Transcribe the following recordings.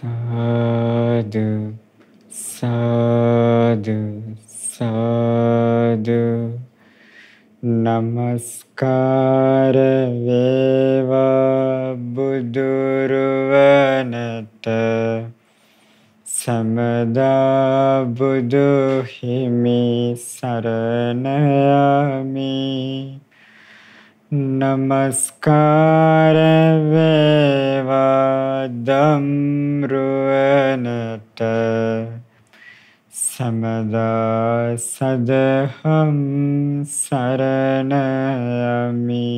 साधु साधु साधु नमस्कार අදහම් සරණ යමි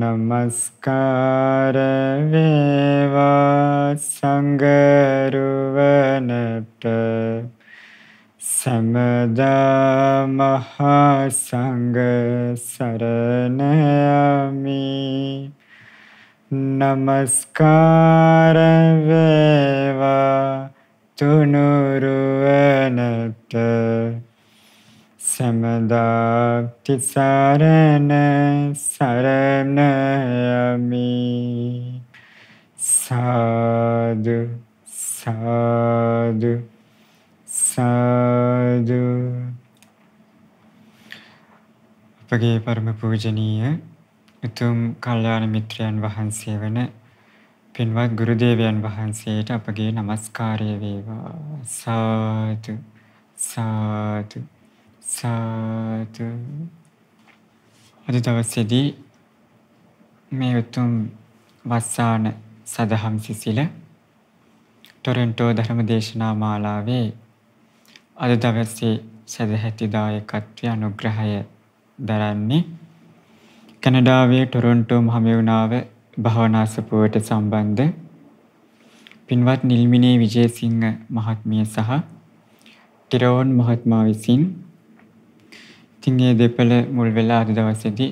නමස්කාර වේවා සංගරුවනට සමදා මහා සංඝ සරණ යමි නමස්කාර තිසරණ සරණ යමි සාදු සාදු සාදු අපගේ පරම පූජනීය උතුම් කල්යාණ මිත්‍රයන් වහන්සේ වන පින්වත් ගුරුදේවයන් වහන්සේට අපගේ নমස්කාරය වේවා සාදු සාදු සාදු අද දවසේදී මේ උතුම් වස්සාන සදහම් සිසිල ටොරන්ටෝ ධර්ම දේශනා මාලාවේ අද දවසේ සදැහැතිදායකත්වය අනුග්‍රහය දරන්නේ කැනඩාවේ ටොරොන්ටෝ මහමෙවුනාව භවනාසපුවට සම්බන්ධ පින්වත් නිල්මිනේ විජේසිංහ මහත්මිය සහ ටිරෝන් මහත්මයා විසින් ඉතින් ඒ දෙපළ මුල් වෙලා අද දවසේදී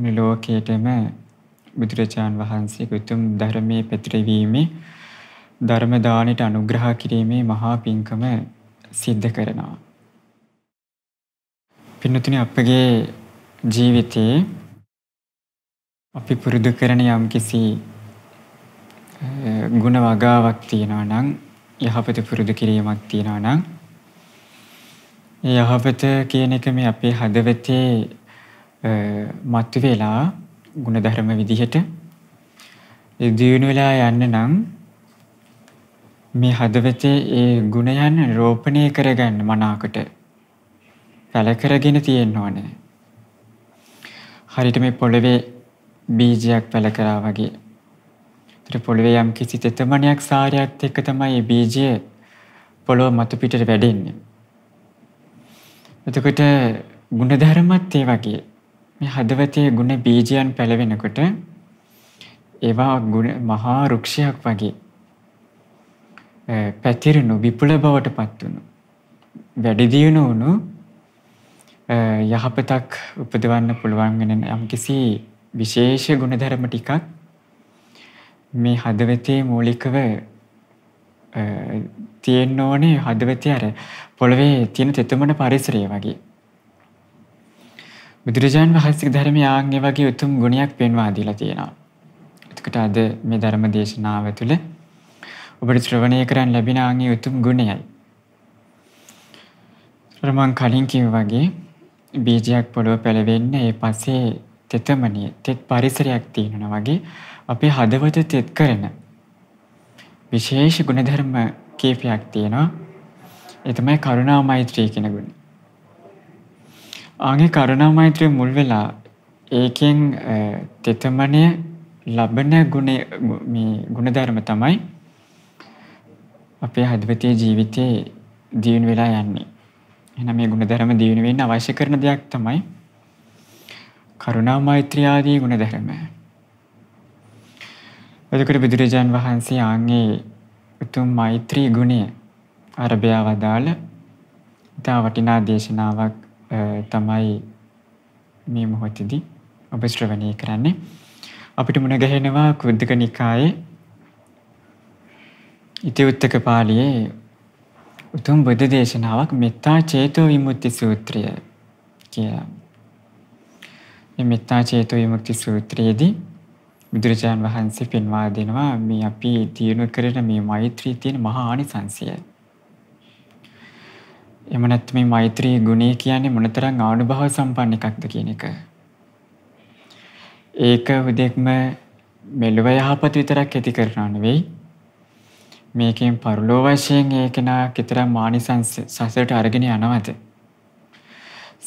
මේ ලෝකයේම බුදුරජාන් වහන්සේ උතුම් ධර්මයේ පැතිරවීමේ ධර්ම දාණයට අනුග්‍රහ කිරීමේ මහා පිංකම සිද්ධ කරනවා. පින්නතුනි අපගේ ජීවිතේ අපි පුරුදු කරන යම්කිසි ගුණ වගාවක් තියෙනවා නම් යහපත පුරුදු කිරීමක් තියෙනවා නම් යහපත කියන එක මේ අපේ හදවතේ මත්තු වෙලා ගුණධර්ම විදිහට දියුණු වෙලා යන්න නම් මේ හදවතේ ඒ ගුණයන් රෝපණය කරගන්න මනාකොට පැලකරගෙන තියෙන්න ඕනේ. හරිට මේ පොළවේ බීජයක් පැල කරා වගේ. ඒතර පොළවේ යම් කිසි තෙතමනයක් සාරයක් එක්ක තමයි මේ බීජය පොළොව මතු පිටට වැඩෙන්නේ. එතකොට ಗುಣධර්මත් ඒ වගේ මේ හදවතේ ගුණ බීජයන් පැලවෙනකොට ඒවා ගුණ මහා රුක්ෂයක් වගේ පැතිරුණු විපුල බවට පත් වුණු වැඩි දියුණු වුණු යහපතක් උපදවන්න පුළුවන් වෙන යම්කිසි විශේෂ ගුණධර්ම ටිකක් මේ හදවතේ මූලිකව තියෙන්න ඕනේ හදවතේ අර පොළවේ තියෙන තෙතුමන පරිසරය වගේ. බුදුරජාන් වහන්සේගේ ධර්මයේ ආන් ඒ වගේ උතුම් ගුණයක් පෙන්වා දීලා තියෙනවා. එතකොට අද මේ ධර්ම දේශනාව තුළ ඔබට ශ්‍රවණය කරන් ලැබෙන ආන් ඒ උතුම් ගුණයයි. මම කලින් කිව්වා වගේ බීජයක් පොළව පෙළවෙන්න ඒ පස්සේ තෙතමනිය තෙත් පරිසරයක් තියෙනවා වගේ අපේ හදවත තෙත් කරන විශේෂ ගුණධර්ම කීපයක් තියෙනවා. ඒ තමයි කරුණා මෛත්‍රී කියන ගුණ. ආගේ කරුණා මෛත්‍රිය මුල් වෙලා ඒකෙන් තෙතමනය ලබන ගුණ මේ ගුණධර්ම තමයි අපේ හදවතේ ජීවිතේ දියුණු වෙලා යන්නේ. එහෙනම් මේ ගුණධර්ම දියුණු වෙන්න අවශ්‍ය කරන දෙයක් තමයි කරුණා මෛත්‍රිය ආදී ගුණධර්ම. එතකොට බුදුරජාන් වහන්සේ ආන්ගේ උතුම් මෛත්‍රී ගුණය අරබයා වදාළ ඉතා වටිනා දේශනාවක් තමයි මේ මොහොතදී ඔබ ශ්‍රවණය කරන්නේ. අපිට මුණ ගැහෙනවා කුද්දක නිකායේ ඉතිඋත්තක පාළියේ උතුම් බුද්ධ දේශනාවක් මෙත්තා චේතෝ විමුක්ති සූත්‍රය කියලා. මේ මෙත්තා චේතෝ විමුක්ති සූත්‍රයේදී බුදුරජාන් වහන්සේ පෙන්වා දෙනවා මේ අපි දිනු කරන මේ මෛත්‍රී තියෙන මහා ආනිසංසය. එහෙම නැත්නම් මේ මෛත්‍රී ගුණය කියන්නේ මොනතරම් ආනුභාව සම්පන්න එකක්ද කියන එක. ඒක උදෙක්ම මෙලොව යහපත විතරක් ඇති කරනා නෙවෙයි. මේකෙන් පරලෝ වශයෙන් ඒ කෙනා කතරම් ආනිසංස සසරට අරගෙන යනවද?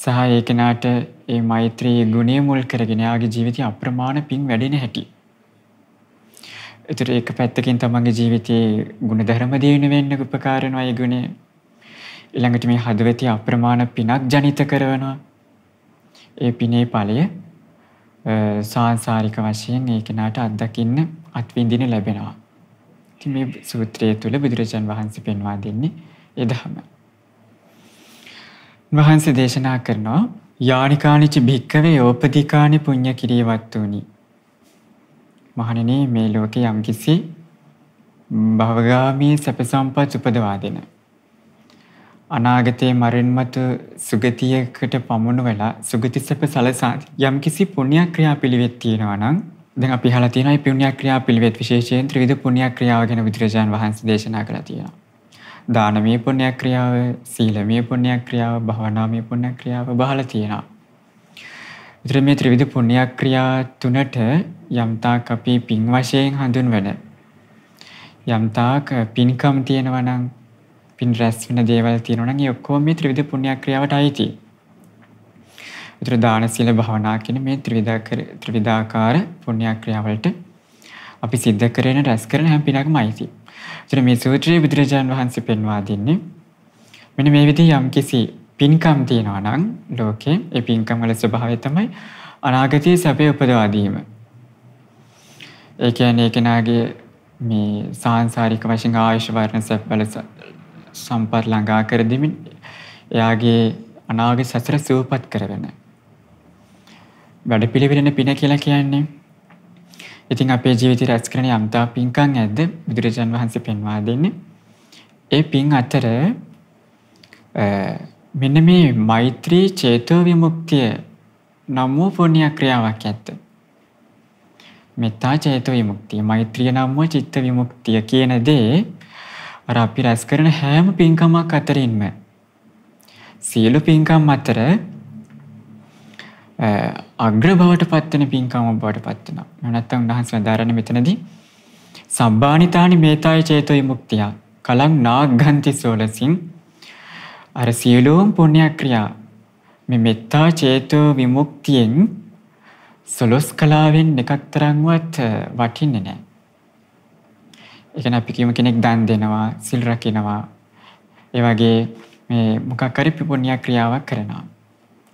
සහ ඒ කෙනාට ඒ මෛත්‍රී ගුණේ මුල් කරගෙන යාගේ ජීවිතය අප්‍රමාණ පින් වැඩෙන හැටි. ඒතර ඒක පැත්තකින් තමන්ගේ ජීවිතයේ ಗುಣධර්ම දිනු වෙන්න උපකාරනවා ඒ ගුණේ. ඊළඟට මේ හදවතේ අප්‍රමාණ පිනක් ජනිත කරනවා. ඒ පිනේ ඵලය සාංශාරික වශයෙන් ඒ කෙනාට අත්දකින්න අත්විඳින ලැබෙනවා. ඉතින් මේ සූත්‍රය තුළ බුදුරජාන් වහන්සේ පෙන්වා දෙන්නේ ඒ ධර්මයි. වහන්සේ දේශනා කරනවා යානිකානිච භික්කවේ ඕපදිකානි පුඤ්ඤ කිරීවත්තුනි. මහණෙනි මේ ලෝකේ යම්කිසි භවගාමී සැප සම්පත් උපදවා දෙන අනාගතයේ මරෙන් මතු සුගතියකට පමුණු වෙලා සුගති සැප සලසා යම් කිසි පුණ්‍ය ක්‍රියා පිළිවෙත් තියෙනවා නම් දැන් අපි අහලා තියෙනවා මේ පුණ්‍ය ක්‍රියා පිළිවෙත් විශේෂයෙන් ත්‍රිවිධ පුණ්‍ය ක්‍රියාව ගැන බුදුරජාන් වහන්සේ දේශනා කරලා තියෙනවා. දානමය පුණ්‍යක් ක්‍රියාව සීලමය පුණ්‍යක් ක්‍රියාව භාවනාමය පුණ්‍යක් ක්‍රියාව බහලා තියෙනවා. ඉතින් මේ ත්‍රිවිධ පුණ්‍යක් ක්‍රියා තුනට යම්තාක් අපි පින් වශයෙන් හඳුන්වන යම්තාක් පින්කම් තියෙනවා නම් පින් රැස් වෙන දේවල් තියෙනවා නම් ඒ ඔක්කොම මේ ත්‍රිවිධ පුණ්‍යක් ක්‍රියාවට අයිති. ඉතින් දාන සීල භාවනා කියන මේ ත්‍රිවිධාකාර පුණ්‍යක් ක්‍රියාවලට අපි සිද්ධ කරගෙන රැස් කරන හැම පිනක්ම අයිතියි. එතන මේ සූත්‍රයේ බුදුරජාන් වහන්සේ පෙන්වා දෙන්නේ මෙන්න මේ විදිහේ යම්කිසි පින්කම් තියෙනවා නම් ලෝකේ ඒ පින්කම් වල ස්වභාවය තමයි අනාගතයේ සැපේ උපදවා දීම. ඒ කියන්නේ කෙනාගේ මේ සාංශාරික වශයෙන් ආයුෂ වර්ණ සැප වල සම්පත් ළඟා කර දෙමින් එයාගේ අනාගත සසර සුවපත් කරගෙන වැඩ පිළිවෙලන පින කියලා කියන්නේ ඉතින් අපේ ජීවිත රැස්කරන යම්තා පින්කං ඇද්ද බුදුරජාන් වහන්සේ පෙන්වා දෙන්න. ඒ පින් අතර මෙන්න මේ මෛත්‍රී චේතෝ විමුක්තිය නම් වූ පුණ්‍ය ක්‍රියාවක් ඇත්ත. මෙත්තා චේතෝ විමුක්තිය මෛත්‍රිය නම් වූ චිත්ත විමුක්තිය කියන දේ අර අපි රැස් කරන හැම පින්කමක් අතරින්ම සියලු පින්කම් අතර අග්‍ර බවට පත්වන පින්කම බවට පත්වන මනත්ත උන්හන්ස ධාරණ මෙතනදී සබ්බානිතානි මේතාය චේතොයි මුක්තියා කලං නාගන්ති සෝලසින් අර සියලූම් පුුණ්‍යයක් ක්‍රියා මෙ මෙත්තා චේතෝ විමුක්තියෙන් සොලොස් කලාවෙන් එකක් තරංවත් වටින්නේ නෑ. එකන අපිකීම කෙනෙක් දන් දෙනවා සිල් රකිනවා ඒවගේ මොකක් කරි පිපුණ්‍යයක් ක්‍රියාවක් කරනවා.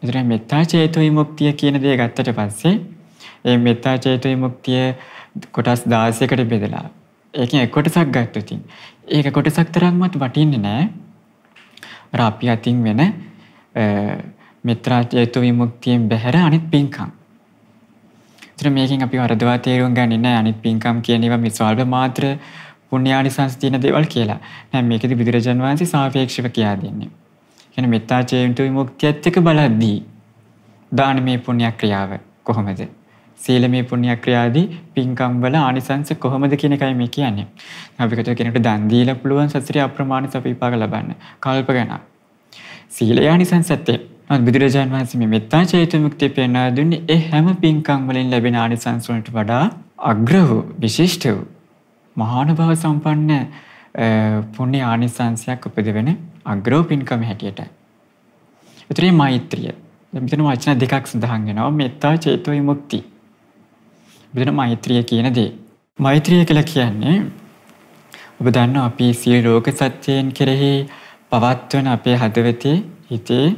එතන මෙත්තා චේතු විමුක්තිය කියන දේ ගත්තට පස්සේ ඒ මෙත්තා චේතු විමුක්තිය කොටස් 16කට බෙදලා ඒකෙන් එක් කොටසක් ගත්තොත් ඒක කොටසක් තරම්වත් වටින්නේ නැහැ. අර අපි අතින් වෙන මෙත්තා චේතු විමුක්තියෙන් බැහැර අනිත් පින්කම්. එතන මේකෙන් අපි වරදවා තේරුම් ගන්නේ නැහැ අනිත් පින්කම් කියන ඒවා මිසල්ව මාත්‍ර පුණ්‍යානිසංස තියෙන දේවල් කියලා. නෑ මේකෙදි බුදුරජාන් වහන්සේ සාපේක්ෂව කියා දෙන්නේ. එන මෙත්තාචේන්තු විමුක්තියත් එක්ක බලද්දී දානමය පුණ්‍ය ක්‍රියාව කොහොමද? සීලමය පුණ්‍ය ක්‍රියාදී පින්කම් වල ආනිසංස කොහොමද කියන එකයි මේ කියන්නේ. අපිකට කෙනෙකුට දන් දීලා පුළුවන් සසරේ අප්‍රමාණ සපීපාක ලබන්න. කල්ප ගණන්. සීලය ආනිසංසත් බුදුරජාන් වහන්සේ මේ මෙත්තා චෛත්‍ය මුක්තිය පෙන්වා දුන්නේ ඒ හැම පින්කම් වලින් ලැබෙන ආනිසංස වලට වඩා අග්‍ර වූ විශිෂ්ට වූ මහානුභාව සම්පන්න පුණ්‍ය ආනිසංශයක් උපදවෙන අග්‍රෝපින්කම හැටියට. ඒතරේ මෛත්‍රිය. මෙතන වචන දෙකක් සඳහන් වෙනවා මෙත්තා චේතෝ විමුක්ති. මෙතන මෛත්‍රිය කියන දේ. මෛත්‍රිය කියලා කියන්නේ ඔබ දන්නවා අපි සිය රෝග සත්‍යයෙන් කෙරෙහි පවත්වන අපේ හදවතේ හිතේ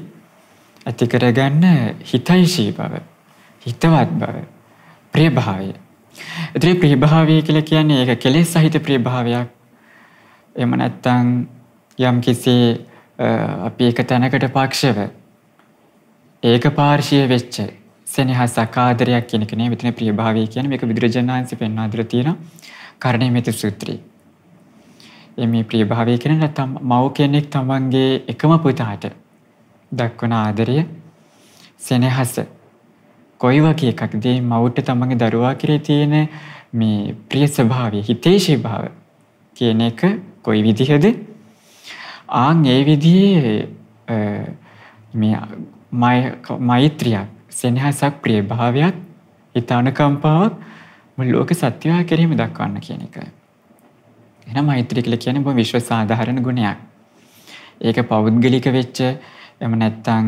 ඇති කරගන්න හිතයිශී බව, හිතවත් බව, ප්‍රියභාවය. ඒතරේ ප්‍රියභාවය කියලා කියන්නේ ඒක කෙලෙස් සහිත ප්‍රියභාවයක්. එම නැත්තං යම් කිසි අපි එක තැනකට පක්ෂව ඒක පාර්ශය වෙච්ච සෙනහස කාදරයක් කෙනෙකනේ මෙතන ප්‍රියභාවය කියන එක බුදුරජාණන්සේ පෙන්වා දීලා තියෙන කරණේ මෙති සූත්‍රය. මේ ප්‍රියභාවය කියන නැත්නම් මව් කෙනෙක් තමන්ගේ එකම පුතාට දක්වන ආදරය සෙනහස කොයි වගේ එකක්ද මව්ට තමන්ගේ දරුවා කෙරේ තියෙන මේ ප්‍රිය ස්වභාවය හිතේශී භාව කියන එක කොයි විදිහද ආං ඒ විදිහේ මෛත්‍රියක් සෙනහසක් ප්‍රිය භාවයක් ඉතානකම්පාවක් ලෝක සත්‍යයා කිරීම දක්වන්න කියන එක. එන මෛත්‍රී කල කියන බො විශ්ව සාධාරණ ගුණයක්. ඒක පෞද්ගලික වෙච්ච එම නැත්තං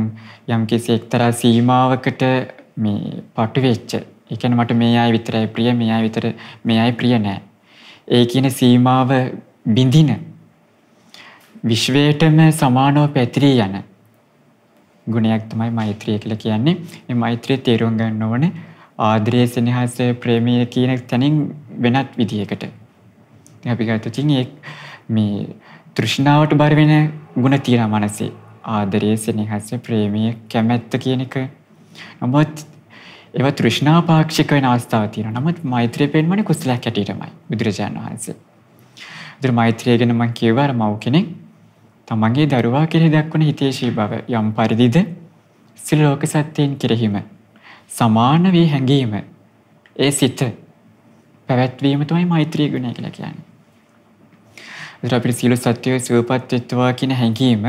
යම් කිසි එක්තරා සීමාවකට මේ පටු වෙච්ච එකන මට මේ අයි විතරයි ප්‍රිය මේ අයි විතර මේ අයි ප්‍රිය නෑ. ඒ කියන සීමාව බිඳින විශ්වයටම සමානව පැතිරී යන ගුණයක් තමයි මෛත්‍රිය කියලා කියන්නේ. මේ මෛත්‍රිය තේරුම් ගන්න ඕනේ ආදරය, සෙනෙහස, ප්‍රේමය කියන තැනින් වෙනත් විදියකට. අපි ගත්තොතින් ඒ මේ තෘෂ්ණාවට බර වෙන ගුණ තියෙනවා මනසේ. ආදරය, සෙනෙහස, ප්‍රේමය, කැමැත්ත කියන එක. නමුත් ඒවා තෘෂ්ණාපාක්ෂික වෙන අවස්ථාවක් තියෙනවා. නමුත් මෛත්‍රිය පෙන්වන්නේ කුසලයක් හැටියටමයි බුදුරජාණන් වහන්සේ. ඉතින් මෛත්‍රිය ගැන මම කියුවා අර මව් කෙනෙක් තමන්ගේ දරුවා කෙරෙහි දක්වන හිතේශී බව යම් පරිදිද සිල ලෝක සත්‍යයෙන් කෙරෙහිම සමාන වී හැඟීම ඒ සිත පැවැත්වීම තමයි මෛත්‍රී ගුණය කියලා කියන්නේ. ඒතර අපිට සීල සත්‍යය සුවපත් වෙත්වා කියන හැඟීම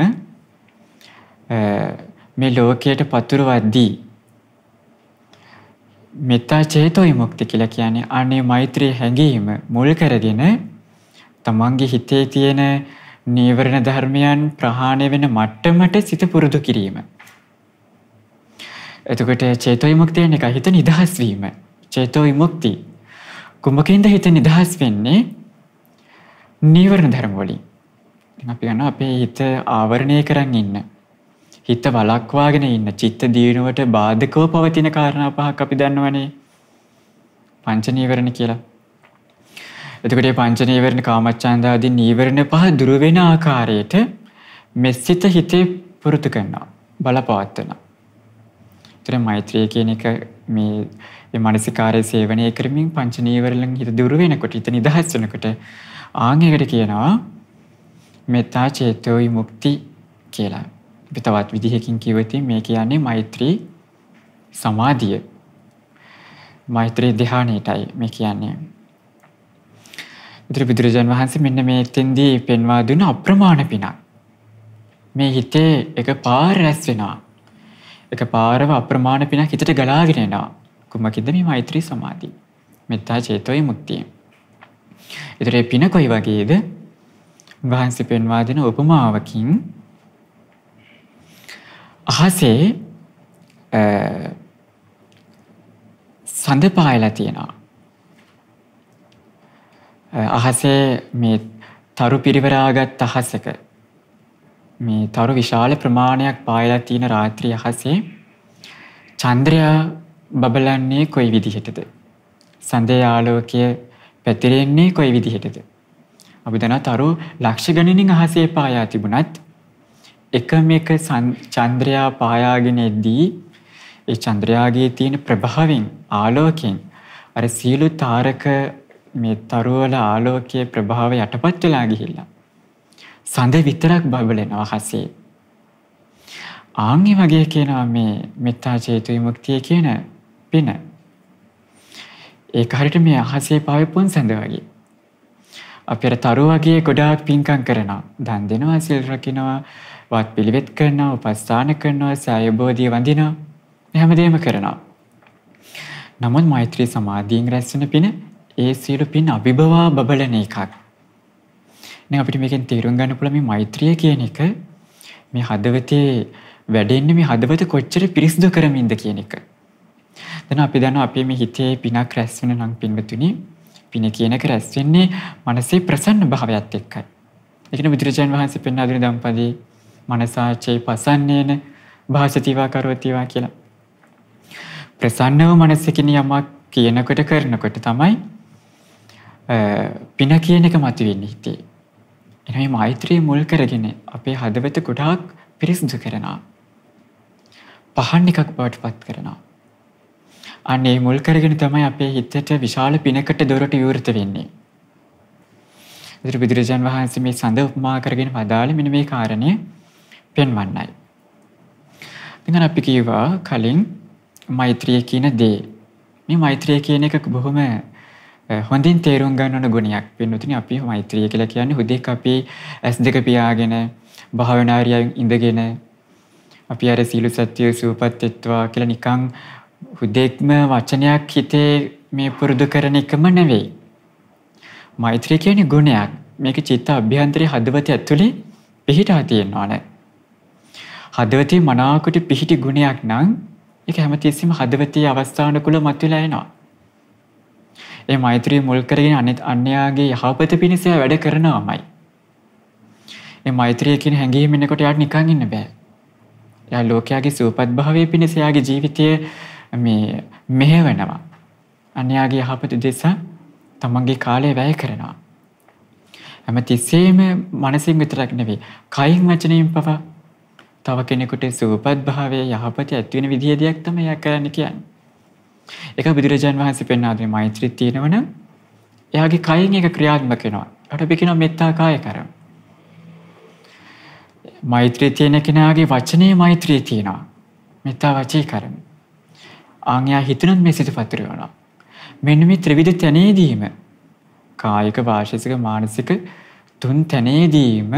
මේ ලෝකයට පතුරවද්දී මෙත්තා චේතෝ විමුක්ති කියලා කියන්නේ අනේ මෛත්‍රී හැඟීම මුල් කරගෙන තමන්ගේ හිතේ තියෙන නීවරණ ධර්මයන් ප්‍රහාණය වෙන මට්ටමට සිත පුරුදු කිරීම. එතකොට චේතෝ විමුක්තිය එක හිත නිදහස් වීම. චේතෝ විමුක්ති. කුමකින්ද හිත නිදහස් වෙන්නේ? නීවරණ ධර්ම වලින්. අපි ගන්න අපේ හිත ආවරණය කරන් ඉන්න. හිත වලක්වාගෙන ඉන්න චිත්ත දියුණුවට බාධකව පවතින කාරණා පහක් අපි දන්නවනේ. පංච නීවරණ කියලා. එතකොට මේ පංච නීවරණ කාමච්ඡන්ද ආදී නීවරණ පහ දුර වෙන ආකාරයට මෙසිත හිතේ පුරුදු කරනවා බලපවත්වනවා. ඒතර මෛත්‍රිය කියන එක මේ මේ මානසිකාරයේ සේවනය කරමින් පංච නීවරණෙන් හිත දුර වෙනකොට හිත නිදහස් වෙනකොට ආන් එකට කියනවා මෙත්තා චේතෝ විමුක්ති කියලා. අපි තවත් විදිහකින් කිව්වොත් මේ කියන්නේ මෛත්‍රී සමාධිය. මෛත්‍රී ධ්‍යානයටයි මේ කියන්නේ. ඉදිරි බුදුරජාන් වහන්සේ මෙන්න මේ එතෙන්දී පෙන්වා දුන අප්‍රමාණ පිනක්. මේ හිතේ එක පාර රැස් වෙනවා. එක පාරව අප්‍රමාණ පිනක් හිතට ගලාගෙන එනවා. කුමකින්ද මේ මෛත්‍රී සමාධි. මෙත්තා චේතෝ විමුක්තිය. ඉදිරි පින කොයි වගේද? වහන්සේ පෙන්වා දෙන උපමාවකින් අහසේ සඳ පායලා තියෙනවා. අහසේ මේ තරු පිරිවරාගත් අහසක මේ තරු විශාල ප්‍රමාණයක් පායලා තියෙන රාත්‍රී අහසේ චන්ද්‍රයා බබලන්නේ කොයි විදිහටද සඳේ ආලෝකය පැතිරෙන්නේ කොයි විදිහටද අපි දන තරු ලක්ෂ ගණනින් අහසේ පායා තිබුණත් එකම එක චන්ද්‍රයා පායාගෙන එද්දී ඒ චන්ද්‍රයාගේ තියෙන ප්‍රභාවෙන් ආලෝකයෙන් අර සියලු තාරක මේ තරුවල ආලෝකයේ ප්‍රභාව යටපත් වෙලා ගිහිල්ලා. සඳ විතරක් බබලෙනවා හසේ. ආන්ගේ වගේ කියනවා මේ මෙත්තා චේතු විමුක්තිය කියන පින. ඒක හරියට මේ අහසේ පාවෙ පොන් සඳ වගේ. අපි අර තරු වගේ ගොඩාක් පින්කම් කරනවා. දන් දෙනවා, සිල් රකින්නවා, වත් පිළිවෙත් කරනවා, උපස්ථාන කරනවා, සයබෝධිය වඳිනවා. හැමදේම කරනවා. නමුත් මෛත්‍රී සමාධියෙන් රැස් වෙන පින ඒ සියලු පින් අභිභවා බබලන එකක්. දැන් අපිට මේකෙන් තේරුම් ගන්න පුළුවන් මේ මෛත්‍රිය කියන එක මේ හදවතේ වැඩෙන්නේ මේ හදවත කොච්චර පිරිසිදු කරමින්ද කියන එක. දැන් අපි දන්නවා අපි මේ හිතේ පිනක් රැස් වෙන නම් පින්වතුනි පින කියන එක රැස් වෙන්නේ මනසේ ප්‍රසන්න භාවයත් එක්කයි. ඒකන බුදුරජාන් වහන්සේ පෙන්වා දුන දම්පදී මනසාචේ පසන්නේන භාෂතිවා කරවතිවා කියලා. ප්‍රසන්නව මනසකින් යමක් කියනකොට කරනකොට තමයි පින කියන එක මතුවෙන්න හිතේ. එනයි මෛත්‍රී මුල් කරගෙන අපේ හදවත ගොඩාක් පිරිසිදු කරනවා. පහන් එකක් බවට පත් කරනවා. අන්නේ මුල් කරගෙන තමයි අපේ හිතට විශාල පිනකට දොරට විවෘත වෙන්නේ. ඉතින් බුදුරජාන් වහන්සේ මේ සඳ උපමා කරගෙන වදාළ මෙන්න මේ කාරණය පෙන්වන්නයි. ඉතින් අපි කියවා කලින් මෛත්‍රිය කියන දේ. මේ මෛත්‍රිය කියන එක බොහොම හොඳින් තේරුම් ගන්නන ගුණයක් පින්නතුනි අපි මෛත්‍රිය කියලා කියන්නේ හුදෙක් අපි ඇස් දෙක පියාගෙන භාවනාරියෙන් ඉඳගෙන අපි අර සීල සත්‍ය සූපත්ත්වා කියලා නිකන් හුදෙක්ම වචනයක් හිතේ මේ පුරුදු කරන එකම නෙවෙයි. මෛත්‍රිය කියන්නේ ගුණයක්. මේක චිත්ත අභ්‍යන්තරයේ හදවත ඇතුලේ පිහිටා තියෙනවා නේ. හදවතේ මනාකොට පිහිටි ගුණයක් නම් ඒක හැමතිස්සෙම හදවතේ අවස්ථාන කුල මතුවලා එනවා. ඒ මෛත්‍රී මුල් කරගෙන අනිත් අන්‍යයාගේ යහපත පිණිස එයා වැඩ කරනවාමයි. ඒ මෛත්‍රිය කියන හැඟීම එනකොට එයාට නිකන් ඉන්න බෑ. එයා ලෝකයාගේ සූපත් භාවය පිණිස එයාගේ ජීවිතය මේ මෙහෙවනවා. අන්‍යයාගේ යහපත දෙසා තමන්ගේ කාලය වැය කරනවා. හැම තිස්සේම මනසින් විතරක් නෙවෙයි කයින් වචනයෙන් පවා තව කෙනෙකුට සූපත් භාවය යහපත ඇත්වෙන විදිහ දෙයක් තමයි එයා කරන්න කියන්නේ. ඒක බුදුරජාන් වහන්සේ පෙන්වා දුන්නේ මෛත්‍රී තියෙනවනම් එයාගේ කයෙන් ඒක ක්‍රියාත්මක වෙනවා. ඒකට අපි කියනවා මෙත්තා කාය කරම. මෛත්‍රී තියෙන කෙනාගේ වචනේ මෛත්‍රී තියෙනවා. මෙත්තා වචී කරම. ආන්යා හිතනොත් මේ සිතපත් වෙනවා. මෙන්න මේ ත්‍රිවිධ තැනේදීම කායික වාචික මානසික තුන් තැනේදීම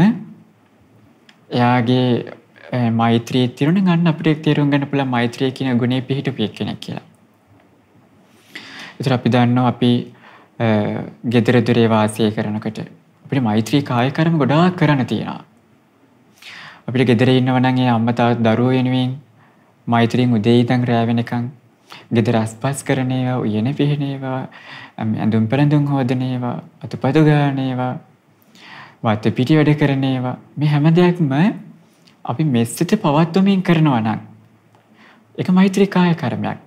එයාගේ මෛත්‍රී තිරුණ ගන්න අපිට තේරුම් ගන්න පුළුවන් මෛත්‍රිය කියන ගුණේ පිහිටපු කෙනෙක් කියලා. ඒතර අපි දන්නවා අපි gedara dure වාසය කරනකොට අපිට මෛත්‍රී කාය කර්ම ගොඩාක් කරන්න තියෙනවා. අපිට gedara ඉන්නව නම් ඒ අම්මා තාත්තා දරුවෝ වෙනුවෙන් මෛත්‍රියෙන් උදේ ඉඳන් රෑ වෙනකන් ගෙදර අස්පස් කරනේවා උයන පිහිනේවා ඇඳුම් පැළඳුම් හෝදනේවා අතුපතු ගානේවා වත්ත පිටි වැඩ කරනේවා මේ හැම දෙයක්ම අපි මෙස්සට පවත්වමින් කරනවා නම් එක මෛත්‍රී කාය කර්මයක්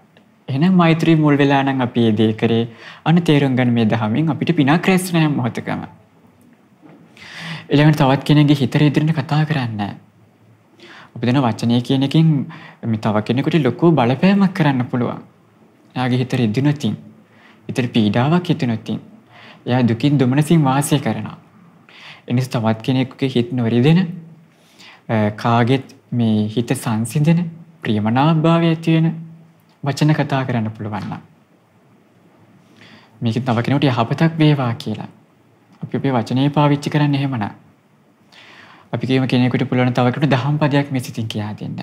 එහෙනම් මෛත්‍රී මුල් වෙලා නම් අපි ඒ දේ කරේ අන්න තේරුම් ගන්න මේ දහමෙන් අපිට පිනක් රැස් නැහැ මොහොතකම. ඊළඟට තවත් කෙනෙක්ගේ හිතේ ඉදිරියට කතා කරන්න. අපි දෙන වචනය කියන එකෙන් මේ තව කෙනෙකුට ලොකු බලපෑමක් කරන්න පුළුවන්. එයාගේ හිතේ ඉදිනුතින් හිතේ පීඩාවක් හිතනුතින් එයා දුකින් දුමනසින් වාසය කරනවා. එනිස තවත් කෙනෙකුගේ හිත් නොරිදෙන කාගෙත් මේ හිත සංසිඳෙන ප්‍රියමනාභාවය ඇති වෙන වචන කතා කරන්න පුළුවන් නම් මේක තව කෙනෙකුට යහපතක් වේවා කියලා අපි අපේ වචනේ පාවිච්චි කරන්න එහෙමනම් අපි කියමු කෙනෙකුට පුළුවන් තව කෙනෙකුට දහම් පදයක් මේ සිතින් කියා දෙන්න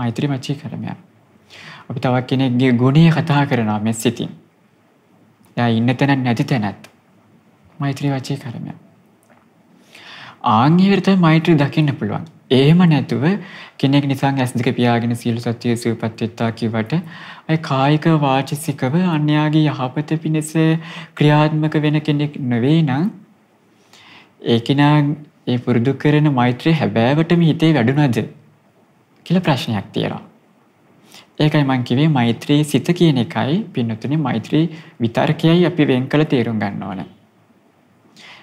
මෛත්‍රී මචී කරමයක් අපි තව කෙනෙක්ගේ ගුණය කතා කරනවා මේ සිතින් එයා ඉන්න තැන නැති තැනත් මෛත්‍රී වචී කරමයක් ආන්ගේ විතර මෛත්‍රී දකින්න පුළුවන් එහෙම නැතුව කෙනෙක් නිසා ඇස් දෙක පියාගෙන සියලු සත්‍ය සූපත් වෙත්තා කිව්වට අය කායික වාචිකව අන්‍යාගේ යහපත පිණිස ක්‍රියාත්මක වෙන කෙනෙක් නෙවෙයි නම් ඒ කෙනා ඒ පුරුදු කරන මෛත්‍රිය හැබෑවටම හිතේ වැඩුණද කියලා ප්‍රශ්නයක් තියෙනවා. ඒකයි මං කිව්වේ මෛත්‍රී සිත කියන එකයි පින්නතුනේ මෛත්‍රී විතර්කයයි අපි වෙන් කළ තේරුම් ගන්න ඕන.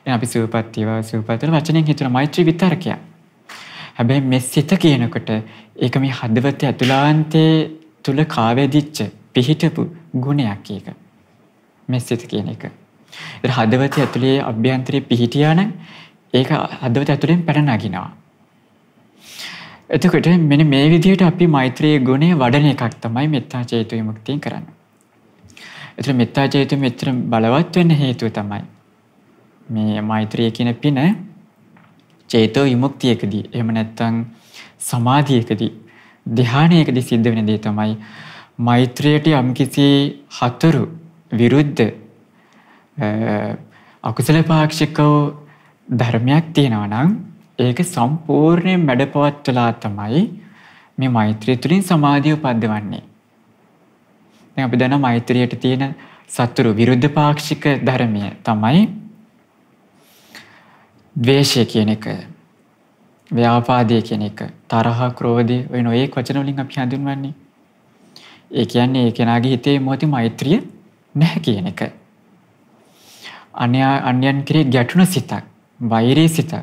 දැන් අපි සූපත් ඒවා සූපත් වචනෙන් හිතන මෛත්‍රී විතර්කයක්. හැබැයි මේ සිත කියනකොට ඒක මේ හදවත ඇතුළාන්තයේ තුල කාවැදිච්ච පිහිටපු ගුණයක් ඒක. මේ සිත කියන එක. ඒත් හදවත ඇතුලේ අභ්‍යන්තරයේ පිහිටියා නම් ඒක හදවත ඇතුලෙන් පැන නගිනවා. එතකොට මෙන්න මේ විදිහට අපි මෛත්‍රියේ ගුණය වඩන එකක් තමයි මෙත්තා චේතු විමුක්තිය කරන්නේ. එතන මෙත්තා චේතු මෙතන බලවත් වෙන්න හේතුව තමයි මේ මෛත්‍රිය කියන පින චේතෝ විමුක්තියකදී එහෙම නැත්නම් සමාධියකදී ධානයකදී සිද්ධ වෙන දේ තමයි මෛත්‍රියට යම්කිසි හතුරු විරුද්ධ අකුසල පාක්ෂිකව ධර්මයක් තියෙනවා නම් ඒක සම්පූර්ණයෙන් මැඩපවත්වලා තමයි මේ මෛත්‍රිය තුළින් සමාධිය උපද්දවන්නේ. දැන් අපි දන්නා මෛත්‍රියට තියෙන සතුරු විරුද්ධ පාක්ෂික ධර්මය තමයි ද්වේෂය කියන එක ව්‍යාපාදය කියන එක තරහා ක්‍රෝධය ඔය නොඒ වචනවලින් අපි හඳුන්වන්නේ ඒ කියන්නේ ඒ කෙනගේ හිතේ මොති මෛත්‍රිය නැහැ කියන එක අන්‍යා අන්‍යන් කරේ ගැටුණ සිතක් වෛරී සිත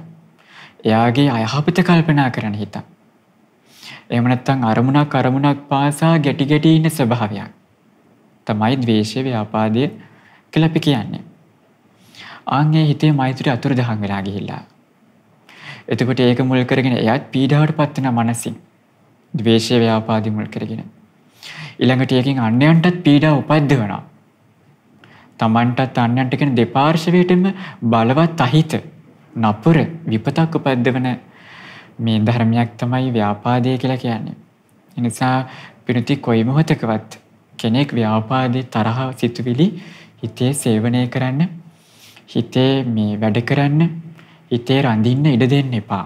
එයාගේ අයහපත කල්පනා කරන හිතක් එමනත්තං අරමුණක් අරමුණක් පාසා ගැටි ගැටී ඉන්න ස්වභාවයක් තමයි ද්වේශය ව්‍යාපාදය කියලා අපි කියන්නේ. ආන් ඒ හිතේ මෛත්‍රිය අතුරුදහන් වෙලා ගිහිල්ලා. එතකොට ඒක මුල් කරගෙන එයත් පීඩාවට පත් වෙන මනසින් ද්වේෂය ව්‍යාපාදි මුල් කරගෙන ඊළඟට ඒකෙන් අන්‍යයන්ටත් පීඩා උපද්දවනවා. තමන්ටත් අන්‍යයන්ට කියන දෙපාර්ශවයටම බලවත් අහිත නපුර විපතක් උපද්දවන මේ ධර්මයක් තමයි ව්‍යාපාදය කියලා කියන්නේ. එනිසා පිරිති කොයි මොහොතකවත් කෙනෙක් ව්‍යාපාදේ තරහ සිතුවිලි හිතේ සේවනය කරන්න හිතේ මේ වැඩ කරන්න හිතේ රඳින්න ඉඩ දෙන්න එපා.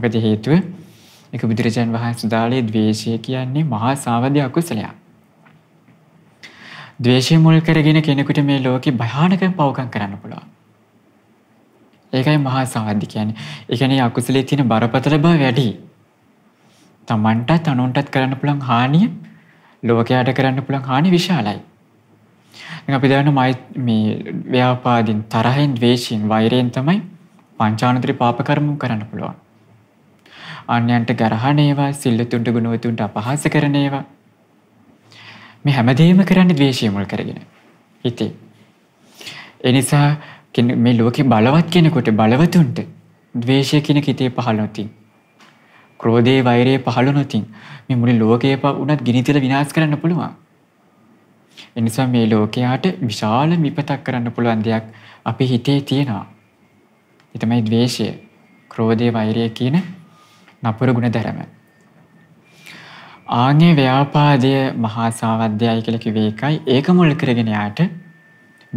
මොකද හේතුව එක බුදුරජාන් වහන්සේ දාලේ ද්වේෂය කියන්නේ මහා සාවද්‍ය අකුසලයක්. ද්වේෂය මුල් කරගෙන කෙනෙකුට මේ ලෝකේ භයානක පවකම් කරන්න පුළුවන්. ඒකයි මහා සාවද්‍ය කියන්නේ. ඒ කියන්නේ අකුසලයේ තියෙන බරපතල බව වැඩි. Tamanටත් අනුන්ටත් කරන්න පුළුවන් හානිය ලෝකයට කරන්න පුළුවන් හානි විශාලයි. අපි දන්න මයි මේ ව්‍යාපාදින් තරහෙන් වේශීන් වෛරයෙන් තමයි පංචානත්‍රි පාපකරමු කරන්න පුළුවන්. අන්‍යන්ට ගරහණේවා සිල්ලතුන්ට ගුණුවතුන්ට අපහස කරනේවා මේ හැමදේම කරන්න දවේශයමුල් කරගෙන. හිතේ. එනිසා මේ ලෝක බලවත් කෙනකොට බලවතුන්ට දවේශය කෙන හිතේ පහලොතින්. ක්‍රෝධය වෛරයේ පහළ නොතින් මේ මුළි ලෝකයේ ප වනත් ගිනිතල විනාස් කරන්න පුළුවන්. එනිසා මේ ලෝකයාට විශාල විපතක් කරන්න පුළුවන් දෙයක් අපි හිතේ තියෙනවා. ඒ තමයි ද්වේෂය, ක්‍රෝධය, වෛරය කියන නපුරු ගුණධර්ම. ආන්ගේ ව්‍යාපාදය මහා සාවද්‍යයි කියලා කිව්වේ එකයි. ඒක මුල් කරගෙන යාට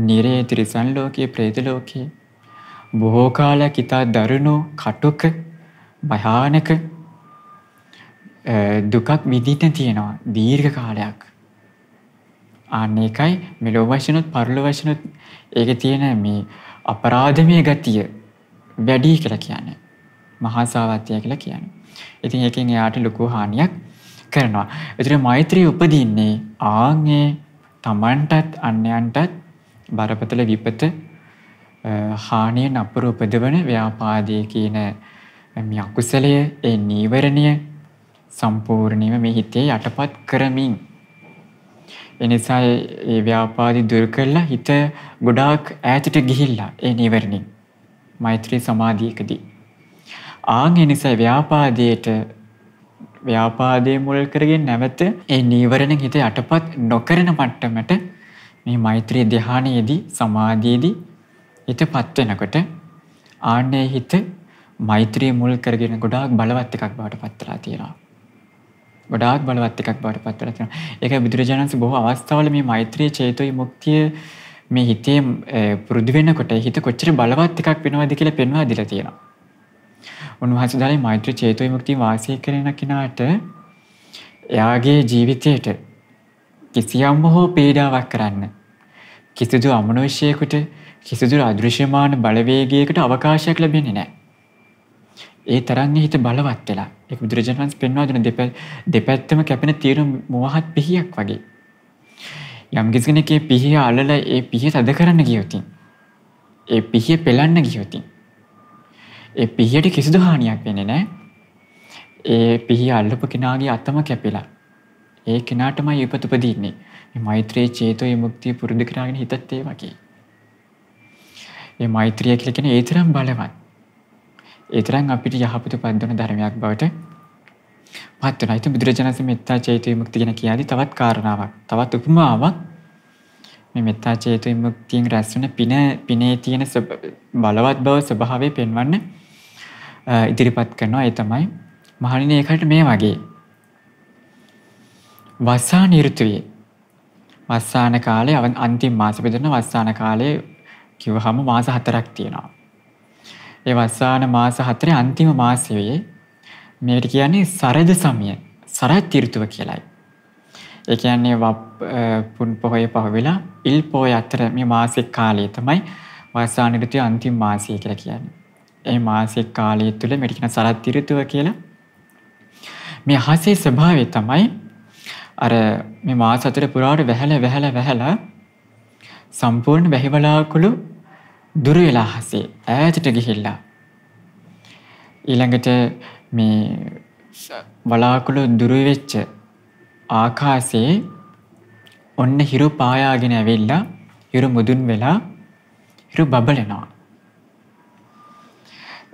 නිරේ ත්‍රිසන් ලෝකයේ, പ്രേත ලෝකයේ බොහෝ කාලයක් ඉතා දරුණු, කටුක, භයානක දුකක් විඳින්න තියෙනවා දීර්ඝ කාලයක්. ආන්න ඒකයි මෙලෝ වශනුත් පරලො වශනුත් ඒක තියෙන මේ අපරාධමය ගතිය වැඩි කියලා කියන. මහාසාවත්‍යය කියලා කියන. ඉතින් ඒකෙන් එයාට ලොකු හානියක් කරනවා. එතුර මෛත්‍රී උපදින්නේ ආගේ තමන්ටත් අන්‍යයන්ටත් බරපතල විපත හානිය නපුර උපදවන ව්‍යාපාදය කියන අකුසලය ඒ නීවරණය සම්පූර්ණයම මේ හිතේ යටපත් කරමින් එනිසා ඒ ව්‍යාපාදි දුරු කරලා හිත ගොඩාක් ඈතට ගිහිල්ලා ඒ නිවරණින් මෛත්‍රී සමාධියකදී ආන් ඒ නිසා ව්‍යාපාදයට ව්‍යාපාදයේ මුල් කරගෙන නැවත ඒ නීවරණ හිත යටපත් නොකරන මට්ටමට මේ මෛත්‍රී ධ්‍යානයේදී සමාධියේදී හිතපත් වෙනකොට ආන්නේ හිත මෛත්‍රී මුල් කරගෙන ගොඩාක් බලවත් එකක් බවට පත් වෙලා තියෙනවා ගොඩාක් බලවත් එකක් බවට පත්වල තියෙනවා. ඒක බුදුරජාණන්සේ බොහෝ අවස්ථාවල මේ මෛත්‍රිය චේතෝයි මුක්තිය මේ හිතේ පුරුදු වෙනකොට හිත කොච්චර බලවත් එකක් වෙනවද කියලා පෙන්වා දීලා තියෙනවා. උන්වහන්සේ දාලේ මෛත්‍රී චේතෝයි මුක්තිය වාසය කරන කෙනාට එයාගේ ජීවිතයට කිසියම් හෝ පීඩාවක් කරන්න කිසිදු අමනුෂ්‍යයෙකුට කිසිදු අදෘශ්‍යමාන බලවේගයකට අවකාශයක් ලැබෙන්නේ නැහැ. ඒ තරන්නේ හිත බලවත් වෙලා එක බුදුරජාණන්ස් පෙන්වාදන දෙපැත්තම කැපෙන තීරු මුවහත් පිහියක් වගේ. යම් ගිසිගෙනකේ පිහිය අලල ඒ පිහිය සද කරන්න ගියොතින්. ඒ පිහිය පෙළන්න ගියොතින්. ඒ පිහියට කිසිදු හානියක් වෙන නෑ ඒ පිහි අල්ලපු කෙනාගේ අත්තම කැපෙලා. ඒ කෙනාටමයි ඉපතුපදීන්නේ මෛත්‍රයේ චේතෝ මුක්තිය පුරුදු කරගෙන හිතත්තේ වගේ. ඒ මෛත්‍රිය කලකෙන ඒතරම් බලවත්. ඒතරම් අපිට යහපත පද්දන ධර්මයක් බවට පත් වෙනවා. ඉතින් බුදුරජාණන්සේ මෙත්තා චේතු විමුක්තිය ගැන කියartifactId තවත් කාරණාවක්, තවත් උපමාවක් මේ මෙත්තා චේතු විමුක්තියෙන් රැස් වෙන පින පිනේ තියෙන බලවත් බව ස්වභාවය පෙන්වන්න ඉදිරිපත් කරනවා. ඒ තමයි මහණෙනි ඒකට මේ වගේ වස්සාන ඍතුවේ වස්සාන කාලේ අන්තිම මාස බෙදෙන වස්සාන කාලේ කිව්වහම මාස හතරක් තියෙනවා. ඒ වස්සාන මාස හතරේ අන්තිම මාසයේ මේට කියන්නේ සරජ සමිය සරත් ඍතුව කියලයි. ඒ කියන්නේ පුන් පොහොය පහවෙලා ඉල් පොහොය අතර මේ මාසික කාලය තමයි වස්සාන ඍතුවේ අන්තිම මාසය කියලා කියන්නේ. ඒ මාසික කාලය තුල මේට කියන සරත් ඍතුව කියලා. මේ හසේ ස්වභාවය තමයි අර මේ මාස හතර පුරාට වැහැලා වැහැලා වැහැලා සම්පූර්ණ වැහිවලාකුළු දුර වෙලා හසේ ඈතට ගිහිල්ලා ඊළඟට මේ වලාකුළු දුරවෙච්ච ආකාසේ ඔන්න හිරු පායාගෙන ඇවෙල්ලා හිරු මුදුන් වෙලා හිරු බබලනවා.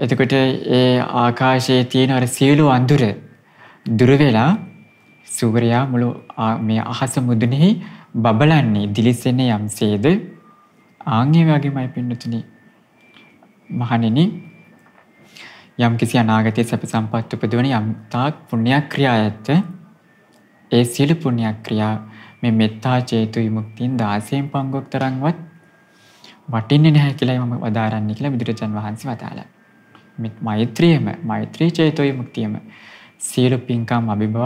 එතකොට ඒ ආකාශයේ තියෙන අර සියලු අඳුර දුරවෙලා සූර්යයා මුළු මේ අහස මුදුනෙහි බබලන්නේ දිලිසෙන යම්සේද ආන්ගේ වගේමයි පින්නතුනි මහණෙනි යම් කිසි අනාගතයේ සැප සම්පත් උපදවන යම් තාක් පුණ්‍යක් ක්‍රියා ඇත ඒ සියලු පුණ්‍යක් ක්‍රියා මේ මෙත්තා චේතු විමුක්තියෙන් 16න් පංගුවක් තරම්වත් වටින්නේ නැහැ කියලායි මම වදාරන්නේ කියලා බුදුරජාන් වහන්සේ වදාළා. මේ මෛත්‍රියම මෛත්‍රී චේතු විමුක්තියම සියලු පින්කම් අභිභව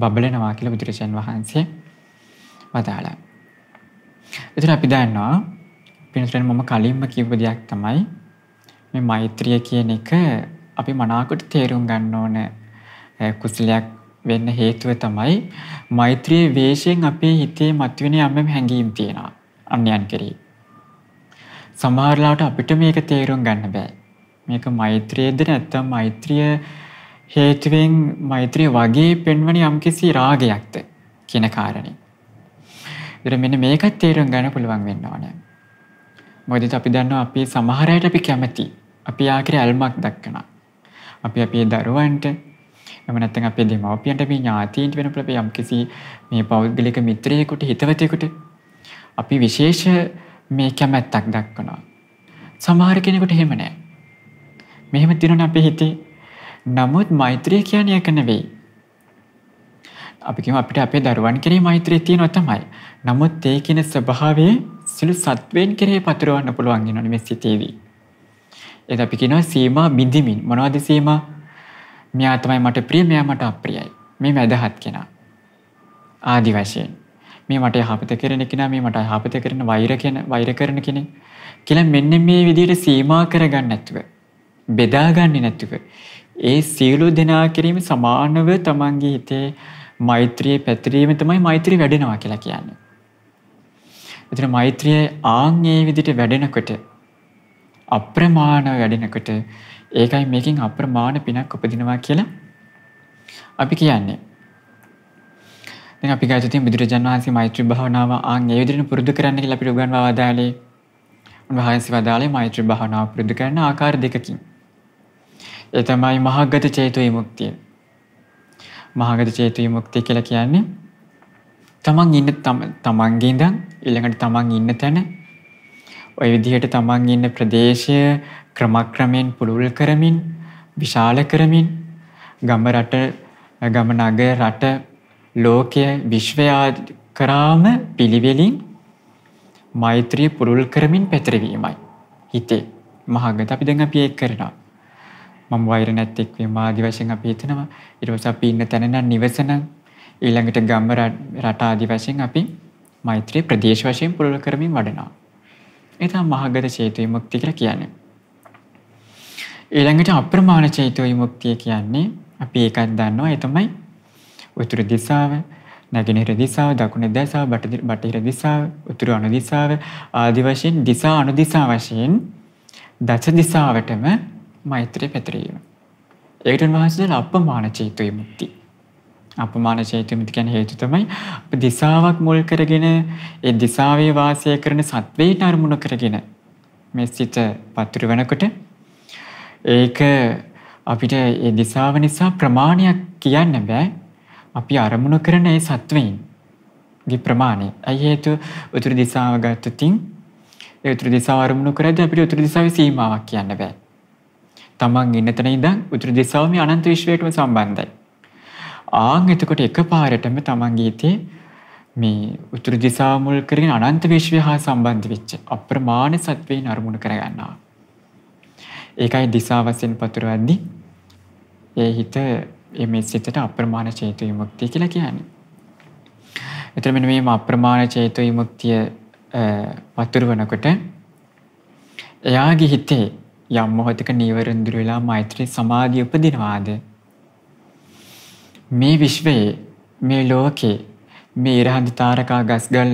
බබලනවා කියලා බුදුරජාන් වහන්සේ වදාළා. එතන අපි දන්නවා පිනතුරෙන් මම කලින්ම කිව්ව දෙයක් තමයි මේ මෛත්‍රිය කියන එක අපි මනාකොට තේරුම් ගන්න ඕන කුසලයක් වෙන්න හේතුව තමයි මෛත්‍රියේ වේශයෙන් අපේ හිතේ මතුවෙන යම් හැඟීම් තියෙනවා අන්‍යයන් කෙරෙහි. සමහරලාට අපිට මේක තේරුම් ගන්න බෑ. මේක මෛත්‍රියේද නැත්නම් මෛත්‍රිය හේතුවෙන් මෛත්‍රිය වගේ පෙන්වන යම්කිසි රාගයක්ද කියන කාරණේ. ඒතර මෙන්න මේකත් තේරුම් ගන්න පුළුවන් වෙන්න ඕනේ. මොකද අපි දන්නවා අපි සමහර අයට අපි කැමති. අපි ආකරේ අල්මක් දක්වනවා. අපි අපේ දරුවන්ට එම නැත්නම් අපේ දෙමව්පියන්ට මේ ඥාතීන්ට වෙනකොට අපි යම්කිසි මේ පෞද්ගලික මිත්‍රයෙකුට හිතවතෙකුට අපි විශේෂ මේ කැමැත්තක් දක්වනවා. සමහර කෙනෙකුට එහෙම නැහැ. මෙහෙම දිනන අපේ හිතේ නමුත් මෛත්‍රිය කියන්නේ එක නෙවෙයි. අපිකම අපිට අපේ දරුවන් කරේ මෛත්‍රී තියෙනව තමයි. නමුත් ඒ කියන ස්වභාවයේ සිළු සත්වයන් කරේ පතුරවන්න පුළුවන් වෙනවනේ මේ සිතේදී. එද අපි කියනවා සීමා බිඳිමින්. මොනවද සීමා? මෙයා තමයි මට ප්‍රිය, මෙයා මට අප්‍රියයි. මේ මැදහත් කෙනා. ආදි වශයෙන්. මේ මට යහපත කරන කෙනා, මේ මට යහපත කරන වෛර කෙන, වෛර කරන කෙනෙක්. කියලා මෙන්න මේ විදිහට සීමා කරගන්න නැතුව, බෙදාගන්නේ නැතුව ඒ සියලු දෙනා කිරීම සමානව තමන්ගේ හිතේ මෛත්‍රිය පැතිරීම තමයි මෛත්‍රිය වැඩෙනවා කියලා කියන්නේ. එතන මෛත්‍රිය ආන් ඒ විදිහට වැඩෙනකොට අප්‍රමාණ වැඩෙනකොට ඒකයි මේකෙන් අප්‍රමාණ පිනක් උපදිනවා කියලා අපි කියන්නේ. දැන් අපි ගාතතින් බුදුරජාණන් වහන්සේ මෛත්‍රී භාවනාව ආන් ඒ විදිහට පුරුදු කරන්න කියලා අපිට උගන්වා වදාළේ. උන්වහන්සේ වදාළේ මෛත්‍රී භාවනාව පුරුදු කරන ආකාර දෙකකින්. ඒ තමයි මහග්ගත චේතු විමුක්තිය. මහාගත චේතු විමුක්තිය කියලා කියන්නේ තමන් ඉන්න තමන්ගේ ඉඳන් ඊළඟට තමන් ඉන්න තැන ඔය විදිහට තමන් ඉන්න ප්‍රදේශය ක්‍රමක්‍රමයෙන් පුළුල් කරමින් විශාල කරමින් ගම රට ගම නගර රට ලෝකය විශ්වයා කරාම පිළිවෙලින් මෛත්‍රිය පුරුල් කරමින් පැතිරවීමයි. හිතේ මහගත අපි දැන් අපි ඒක කරනවා. මම වෛර නැත්තෙක් වීම ආදි වශයෙන් අපි හිතනවා. ඊට පස්සේ අපි ඉන්න තැන නම් නිවස නම් ඊළඟට ගම් රට ආදි වශයෙන් අපි මෛත්‍රී ප්‍රදේශ වශයෙන් පුරුදු කරමින් වඩනවා. ඒ තමයි මහගත චේතු විමුක්තිය කියලා කියන්නේ. ඊළඟට අප්‍රමාණ චේතු විමුක්තිය කියන්නේ අපි ඒකක් දන්නවා. ඒ තමයි උතුරු දිශාව, නැගෙනහිර දිසාව, දකුණු දිසාව, බටහිර දිසාව, උතුරු අනු දිසාව ආදි වශයෙන් දිසා අනු දිසා වශයෙන් දස දිසාවටම මෛත්‍රය පැතරීම. ඒකට වහසට අපමාන චේතුය මුක්ති. අපමාන චේතු මිතිකැන හේතු තමයි අප දිසාවක් මුල් කරගෙන ඒ දිසාවේ වාසය කරන සත්වයට අරමුණ කරගෙන මෙ සිත පත්තුර වනකොට ඒක අපිට ඒ දිසාව නිසා ප්‍රමාණයක් කියන්න බෑ අපි අරමුණ කරන ඒ සත්වයින් ගි ප්‍රමාණය ඇයි හේතු උතුරු දිසාව ගත්තතින් ඒ උතුරු දිසා අරමුණු කරද අපිට උතුරු දිසාව සීමාවක් කියන්න බෑ තමන් ඉන්න තැන ඉඳන් උතුරු දිශාවම අනන්ත විශ්වයටම සම්බන්ධයි. ආන් එතකොට එකපාරටම තමන් ගීතේ මේ උතුරු දිශාව මුල් කරගෙන අනන්ත විශ්වය හා සම්බන්ධ වෙච්ච අප්‍රමාණ සත්වයන් අරමුණු කරගන්නවා. ඒකයි දිසා වශයෙන් පතුරවද්දී ඒ හිත මේ සිතට අප්‍රමාණ චේතු විමුක්තිය කියලා කියන්නේ. එතන මෙන්න මේ අප්‍රමාණ චේතු විමුක්තිය පතුරවනකොට එයාගේ හිතේ යම් මොහොතක නීවරන්දුර වෙලා මෛත්‍රී සමාධිය උපදිනවාද මේ විශ්වයේ මේ ලෝකේ මේ ඉරහඳ තාරකා ගස්ගල්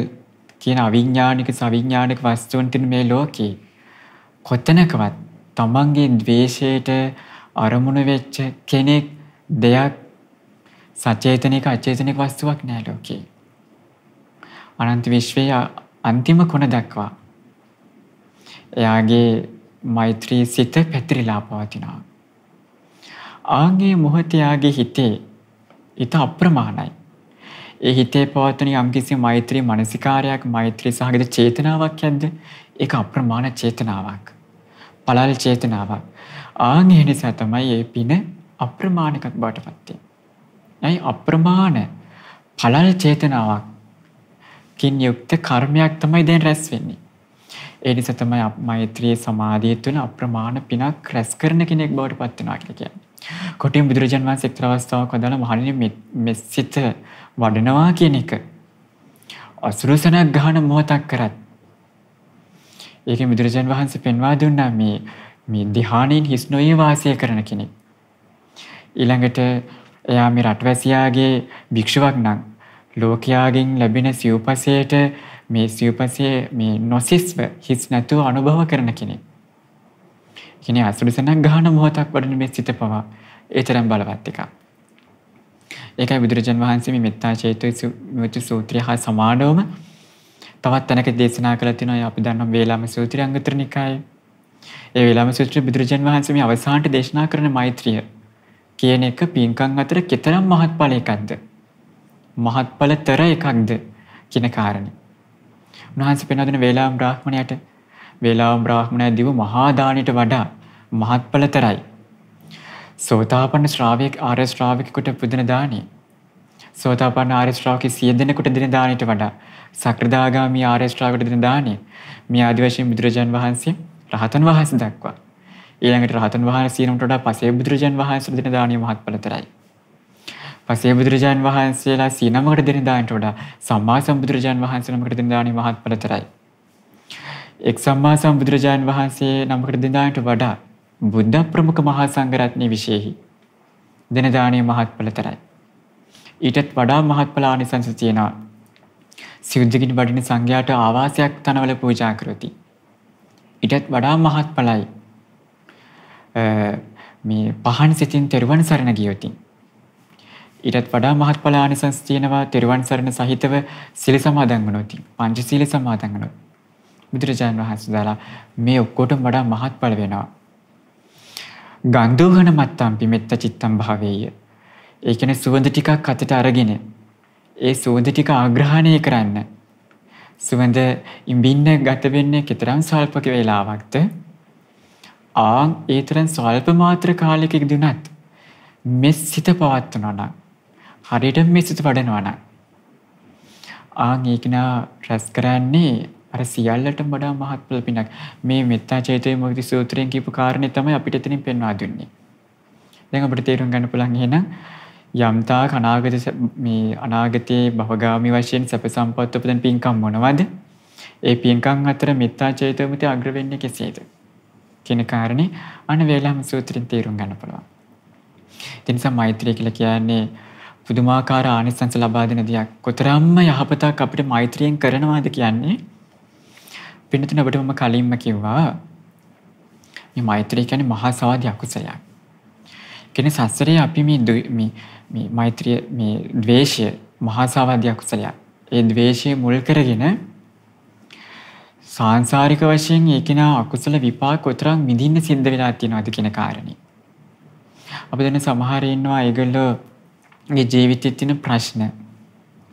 කියන අවිඥානික සවිඥානික වස්තුන් තියෙන මේ ලෝකේ කොතනකවත් තමන්ගේ ද්වේෂයට අරමුණ වෙච්ච කෙනෙක් දෙයක් සචේතනික අචේතනික වස්තුවක් නෑ ලෝකේ. අනන්ත විශ්වයේ අන්තිම කොන දක්වා එයාගේ මෛත්‍රී සිත පැතිරිලා පවතිනවා. ආගේ මොහොතයාගේ හිතේ ඊට අප්‍රමාණයි. ඒ හිතේ පවතින යම්කිසි මෛත්‍රී මානසිකාරයක් මෛත්‍රී සහගත චේතනාවක් ඇද්ද? ඒක අප්‍රමාණ චේතනාවක්. පළල් චේතනාවක්. ආගේ නිසා තමයි මේ පින අප්‍රමාණකක් බවට පත් වෙන්නේ. අප්‍රමාණ පළල් චේතනාවක් කින් යුක්ත කර්මයක් තමයි දැන් රැස් වෙන්නේ. ඒ නිසා තමයි මෛත්‍රී සමාධිය තුළ අප්‍රමාණ පිනක් රැස් කරන කෙනෙක් බවට පත් වෙනවා කියලා කියන්නේ. කොටින් බුදුරජාන් වහන්සේ එක්තරා අවස්ථාවක් වදාළ මහණෙනි මේ සිත වඩනවා කියන එක අසුරසනක් ගහන මොහොතක් කරත් ඒකෙන් බුදුරජාන් වහන්සේ පෙන්වා දුන්නා මේ මේ ධ්‍යානයෙන් හිස් නොයේ වාසය කරන කෙනෙක්. ඊළඟට එයා මේ රටවැසියාගේ භික්ෂුවක් නම් ලෝකයාගෙන් ලැබෙන සිව්පසයට මේ සිව්පසයේ මේ නොසිස්ව හිස් නැතුව අනුභව කරන කෙනෙක්. කියන්නේ අසුරසනක් ගහන මොහොතක් වඩන මේ සිත පවා ඒ තරම් බලවත් එකක්. ඒකයි බුදුරජාන් වහන්සේ මේ මෙත්තා චේතු විමුක්ති සූත්‍රය හා සමානවම තවත් තැනක දේශනා කළා තියෙනවා අපි දන්නා වේලාම සූත්‍රය අංගතර නිකායේ. ඒ වේලාම සූත්‍රය බුදුරජාන් වහන්සේ මේ අවසානට දේශනා කරන මෛත්‍රිය කියන එක පින්කම් අතර කතරම් මහත්ඵල එකක්ද? මහත්ඵලතර එකක්ද කියන කාරණේ. උන්වහන්සේ පෙන්වා දෙන වේලාම් බ්‍රාහ්මණයට වේලාම් බ්‍රාහ්මණය දිව මහා දාණයට වඩා මහත්ඵලතරයි. සෝතාපන්න ශ්‍රාවක ආර්ය ශ්‍රාවකෙකුට පුදන දානි. සෝතාපන්න ආර්ය ශ්‍රාවකෙ සිය දෙනෙකුට දෙන දාණයට වඩා සක්‍රදාගාමි ආර්ය ශ්‍රාවකට දෙන දානි. මේ ආදි වශයෙන් බුදුරජාන් වහන්සේ රහතන් වහන්සේ දක්වා. ඊළඟට රහතන් වහන්සේ නමට වඩා පසේ බුදුරජාන් වහන්සේ දෙන දාණිය මහත්ඵලතරයි. පසේ බුදුරජාන් වහන්සේලා සීනමකට දෙන දානට වඩා සම්මා සම්බුදුරජාන් වහන්සේ නමකට දෙන දාණය මහත්ඵලතරයි. එක් සම්මා සම්බුදුරජාන් වහන්සේ නමකට දෙන දාණයට වඩා බුද්ධ ප්‍රමුඛ මහා සංඝරත්නයේ විශේෂයි. දෙන දාණය මහත්ඵලතරයි. ඊටත් වඩා මහත්ඵල ආනිසංස තියෙනවා. සිවුද්දකින් වඩින සංඝයාට ආවාසයක් තනවල පූජා කරති. ඊටත් වඩා මහත්ඵලයි. මේ පහන් සිතින් තෙරුවන් සරණ ගියොතින් ඊටත් වඩා මහත්ඵල ආනිසංස තියෙනවා තෙරුවන් සරණ සහිතව සීල සමාදන් වුණොත් පංචශීල සමාදන් වුණොත් බුදුරජාණන් වහන්සේ දාලා මේ ඔක්කොටම වඩා මහත්ඵල වෙනවා ගන්ධෝහන මත්තම් පිමෙත්ත චිත්තම් භාවේය ඒ කියන්නේ සුවඳ ටිකක් අතට අරගෙන ඒ සුවඳ ටික ආග්‍රහණය කරන්න සුවඳ ඉඹින්න ගත වෙන්නේ කතරම් සල්පක වේලාවක්ද ආන් ඒතරම් සල්ප මාත්‍ර කාලයක දුනත් මෙස් සිත පවත්වනවා නම් හරියට මේ සිත වඩනවන. ආං ඒකනා රැස් කරන්නේ අර සියල්ලට වඩා මහත්ඵල පිනක්. මේ මෙත්තා චේතෝ විමුක්ති සූත්‍රයෙන් කියපු කාරණේ තමයි අපිට එතනින් පෙන්වා දුන්නේ. දැන් අපිට තේරුම් ගන්න පුළුවන් එහෙනම් යම්තා කනාගත මේ අනාගතයේ භවගාමි වශයෙන් සැප සම්පත් උපදින පින්කම් මොනවද? ඒ පින්කම් අතර මෙත්තා චේතෝ විමුක්ති අග්‍ර වෙන්නේ කෙසේද? කියන කාරණේ අනවේලම් සූත්‍රයෙන් තේරුම් ගන්න පුළුවන්. ඒ නිසා මෛත්‍රිය කියලා කියන්නේ පුදුමාකාර ආනිසංස ලබා දෙන දෙයක්. කොතරම්ම යහපතක් අපිට මෛත්‍රියෙන් කරනවාද කියන්නේ? පින්නතුන ඔබට මම කලින්ම කිව්වා මේ මෛත්‍රිය කියන්නේ මහා සාධි අකුසලයක්. කියන්නේ සසරේ අපි මේ මේ මේ මෛත්‍රිය මේ ද්වේෂය මහා සාවාදී අකුසලයක්. ඒ ද්වේෂය මුල් කරගෙන සාංශාරික වශයෙන් ඒකන අකුසල විපාක කොතරම් විඳින්න සිද්ධ වෙලා තියෙනවද කියන කාරණේ. අපි දැන් සමහර ඉන්නවා ඒගොල්ලෝ මේ ජීවිතයේ තියෙන ප්‍රශ්න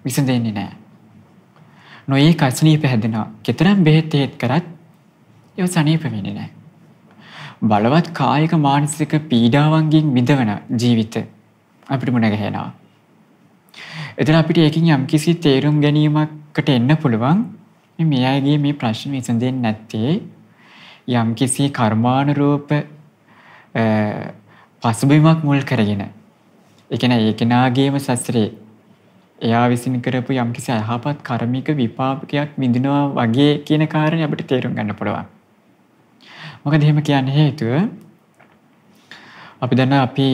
විසඳෙන්නේ නැහැ. නොයේ කසනීප හැදෙනවා. කතරම් බෙහෙත් ඒත් කරත් ඒව සනීප වෙන්නේ නැහැ. බලවත් කායික මානසික පීඩාවන්ගෙන් මිදවන ජීවිත අපිට මුණ ගැහෙනවා. එතන අපිට ඒකින් යම්කිසි තේරුම් ගැනීමකට එන්න පුළුවන් මේ අයගේ මේ ප්‍රශ්න විසඳෙන්නේ නැත්තේ යම්කිසි කර්මානුරූප පසුබිමක් මුල් කරගෙන ඒ කියන්නේ ඒ කෙනාගේම සසරේ එයා විසින් කරපු යම්කිසි අයහපත් කර්මික විපාකයක් විඳිනවා වගේ කියන කාරණේ අපිට තේරුම් ගන්න පුළුවන්. මොකද එහෙම කියන්න හේතුව අපි දන්න අපි